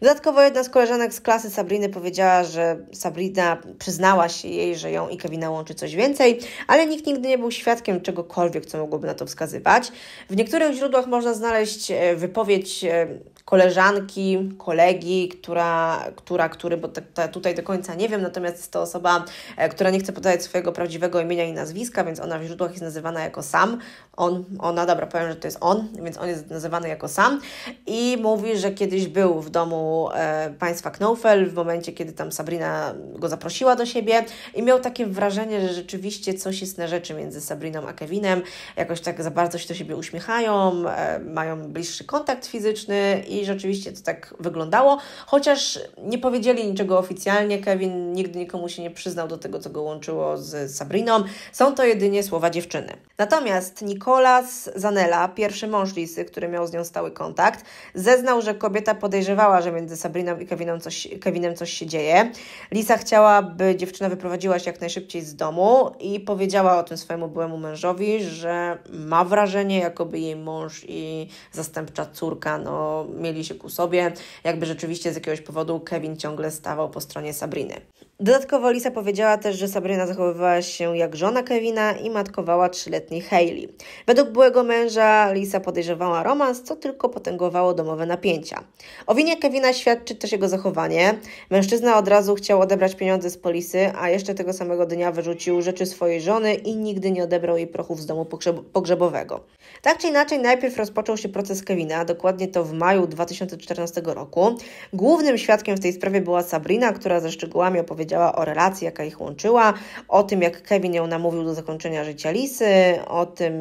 Dodatkowo jedna z koleżanek z klasy Sabriny powiedziała, że Sabrina przyznała się jej, że ją i Kevina łączy coś więcej, ale nikt nigdy nie był świadkiem czegokolwiek, co mogłoby na to wskazywać. W niektórych źródłach można znaleźć e, wypowiedź e, koleżanki, kolegi, która, która który, bo tak, tutaj do końca nie wiem, natomiast jest to osoba, e, która nie chce podać swojego prawdziwego imienia i nazwiska, więc ona w źródłach jest nazywana jako sam. On, ona, dobra, powiem, że to jest on, więc on jest nazywany jako sam i mówi, że kiedyś był w domu e, państwa Knofel w momencie, kiedy tam Sabrina go zaprosiła do siebie i miał takie wrażenie, że rzeczywiście coś jest na rzeczy między Sabriną a Kevinem, jakoś tak za bardzo się do siebie uśmiechają, e, mają bliższy kontakt fizyczny i i rzeczywiście to tak wyglądało, chociaż nie powiedzieli niczego oficjalnie, Kevin nigdy nikomu się nie przyznał do tego, co go łączyło z Sabriną, są to jedynie słowa dziewczyny. Natomiast Nicolas Zanella, pierwszy mąż Lisy, który miał z nią stały kontakt, zeznał, że kobieta podejrzewała, że między Sabriną i Kevinem coś, Kevinem coś się dzieje. Lisa chciała, by dziewczyna wyprowadziła się jak najszybciej z domu i powiedziała o tym swojemu byłemu mężowi, że ma wrażenie, jakoby jej mąż i zastępcza córka no, mieli się ku sobie, jakby rzeczywiście z jakiegoś powodu Kevin ciągle stawał po stronie Sabriny. Dodatkowo Lisa powiedziała też, że Sabrina zachowywała się jak żona Kevina i matkowała trzyletniej Hayley. Według byłego męża Lisa podejrzewała romans, co tylko potęgowało domowe napięcia. O winie Kevina świadczy też jego zachowanie. Mężczyzna od razu chciał odebrać pieniądze z polisy, a jeszcze tego samego dnia wyrzucił rzeczy swojej żony i nigdy nie odebrał jej prochów z domu pogrzebowego. Tak czy inaczej, najpierw rozpoczął się proces Kevina, dokładnie to w maju 2014 roku. Głównym świadkiem w tej sprawie była Sabrina, która ze szczegółami opowiedziała o relacji, jaka ich łączyła, o tym, jak Kevin ją namówił do zakończenia życia Lisy, o tym,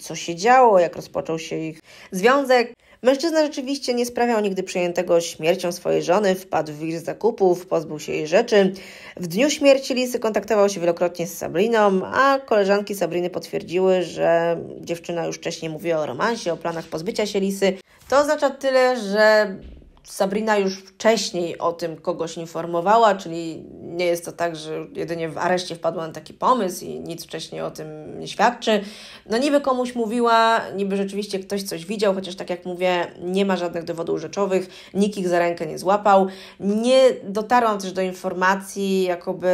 co się działo, jak rozpoczął się ich związek. Mężczyzna rzeczywiście nie sprawiał nigdy przyjętego śmiercią swojej żony, wpadł w wir zakupów, pozbył się jej rzeczy. W dniu śmierci Lisy kontaktował się wielokrotnie z Sabriną, a koleżanki Sabriny potwierdziły, że dziewczyna już wcześniej mówiła o romansie, o planach pozbycia się Lisy. To oznacza tyle, że Sabrina już wcześniej o tym kogoś informowała, czyli nie jest to tak, że jedynie w areszcie wpadła na taki pomysł i nic wcześniej o tym nie świadczy. No niby komuś mówiła, niby rzeczywiście ktoś coś widział, chociaż tak jak mówię, nie ma żadnych dowodów rzeczowych, nikt ich za rękę nie złapał. Nie dotarłam też do informacji, jakoby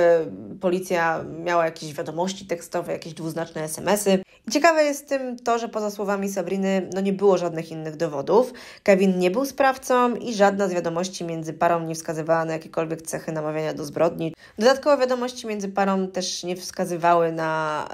policja miała jakieś wiadomości tekstowe, jakieś dwuznaczne SMSy. Ciekawe jest tym to, że poza słowami Sabriny no nie było żadnych innych dowodów. Kevin nie był sprawcą i żadna z wiadomości między parą nie wskazywała na jakiekolwiek cechy namawiania do zbrodni. Dodatkowo wiadomości między parą też nie wskazywały na,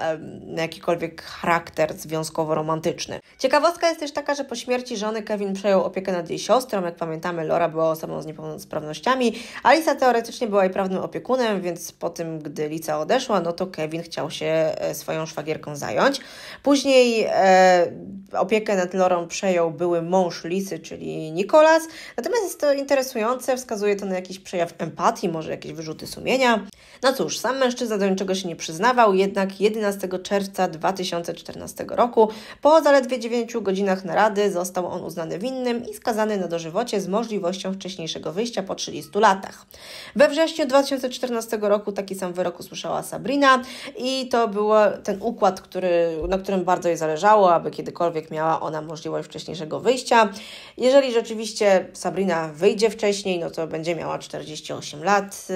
na jakikolwiek charakter związkowo-romantyczny. Ciekawostka jest też taka, że po śmierci żony Kevin przejął opiekę nad jej siostrą. Jak pamiętamy, Laura była osobą z niepełnosprawnościami. Lisa teoretycznie była jej prawnym opiekunem, więc po tym, gdy Lisa odeszła, no to Kevin chciał się e, swoją szwagierką zająć. Później e, opiekę nad Lorą przejął były mąż Lisy, czyli Nikolas. Natomiast jest to interesujące, wskazuje to na jakiś przejaw empatii, może jakieś wyrzuty sumienia. No cóż, sam mężczyzna do niczego się nie przyznawał, jednak 11 czerwca 2014 roku, po zaledwie 9 godzinach narady, został on uznany winnym i skazany na dożywocie z możliwością wcześniejszego wyjścia po 30 latach. We wrześniu 2014 roku taki sam wyrok usłyszała Sabrina i to był ten układ, który na którym bardzo jej zależało, aby kiedykolwiek miała ona możliwość wcześniejszego wyjścia. Jeżeli rzeczywiście Sabrina wyjdzie wcześniej, no to będzie miała 48 lat,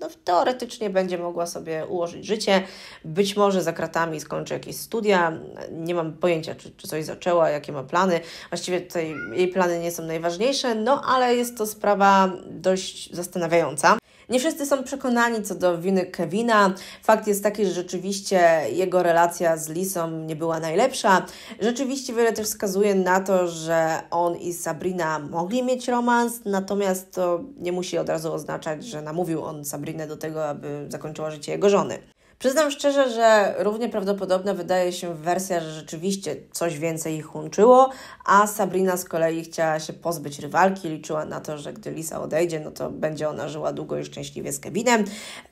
no teoretycznie będzie mogła sobie ułożyć życie, być może za kratami skończy jakieś studia, nie mam pojęcia, czy, czy coś zaczęła, jakie ma plany, właściwie tutaj jej plany nie są najważniejsze, no ale jest to sprawa dość zastanawiająca. Nie wszyscy są przekonani co do winy Kevina. Fakt jest taki, że rzeczywiście jego relacja z Lisą nie była najlepsza. Rzeczywiście wiele też wskazuje na to, że on i Sabrina mogli mieć romans, natomiast to nie musi od razu oznaczać, że namówił on Sabrinę do tego, aby zakończyła życie jego żony. Przyznam szczerze, że równie prawdopodobna wydaje się wersja, że rzeczywiście coś więcej ich łączyło, a Sabrina z kolei chciała się pozbyć rywalki, liczyła na to, że gdy Lisa odejdzie, no to będzie ona żyła długo i szczęśliwie z Kevinem,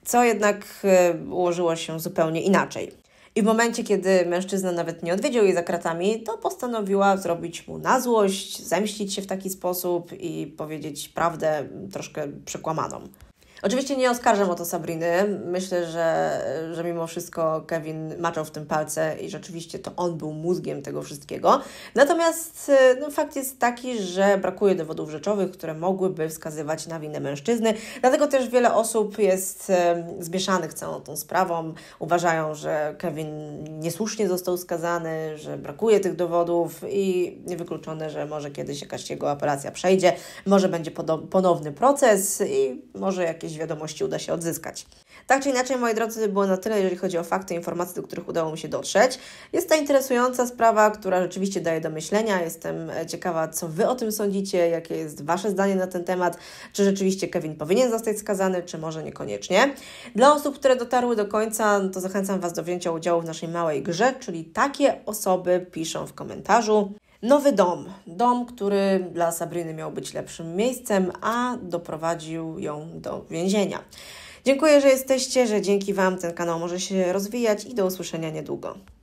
co jednak y, ułożyło się zupełnie inaczej. I w momencie, kiedy mężczyzna nawet nie odwiedził jej za kratami, to postanowiła zrobić mu na złość, zemścić się w taki sposób i powiedzieć prawdę troszkę przekłamaną. Oczywiście nie oskarżam o to Sabriny. Myślę, że, że mimo wszystko Kevin maczał w tym palce i rzeczywiście to on był mózgiem tego wszystkiego. Natomiast y, no, fakt jest taki, że brakuje dowodów rzeczowych, które mogłyby wskazywać na winę mężczyzny. Dlatego też wiele osób jest y, zmieszanych całą tą sprawą. Uważają, że Kevin niesłusznie został skazany, że brakuje tych dowodów i niewykluczone, że może kiedyś jakaś jego apelacja przejdzie, może będzie ponowny proces i może jakieś jakieś wiadomości uda się odzyskać. Tak czy inaczej, moi drodzy, było na tyle, jeżeli chodzi o fakty i informacje, do których udało mi się dotrzeć. Jest to interesująca sprawa, która rzeczywiście daje do myślenia. Jestem e, ciekawa, co Wy o tym sądzicie, jakie jest Wasze zdanie na ten temat. Czy rzeczywiście Kevin powinien zostać skazany, czy może niekoniecznie. Dla osób, które dotarły do końca, to zachęcam Was do wzięcia udziału w naszej małej grze, czyli takie osoby piszą w komentarzu. Nowy dom. Dom, który dla Sabriny miał być lepszym miejscem, a doprowadził ją do więzienia. Dziękuję, że jesteście, że dzięki Wam ten kanał może się rozwijać i do usłyszenia niedługo.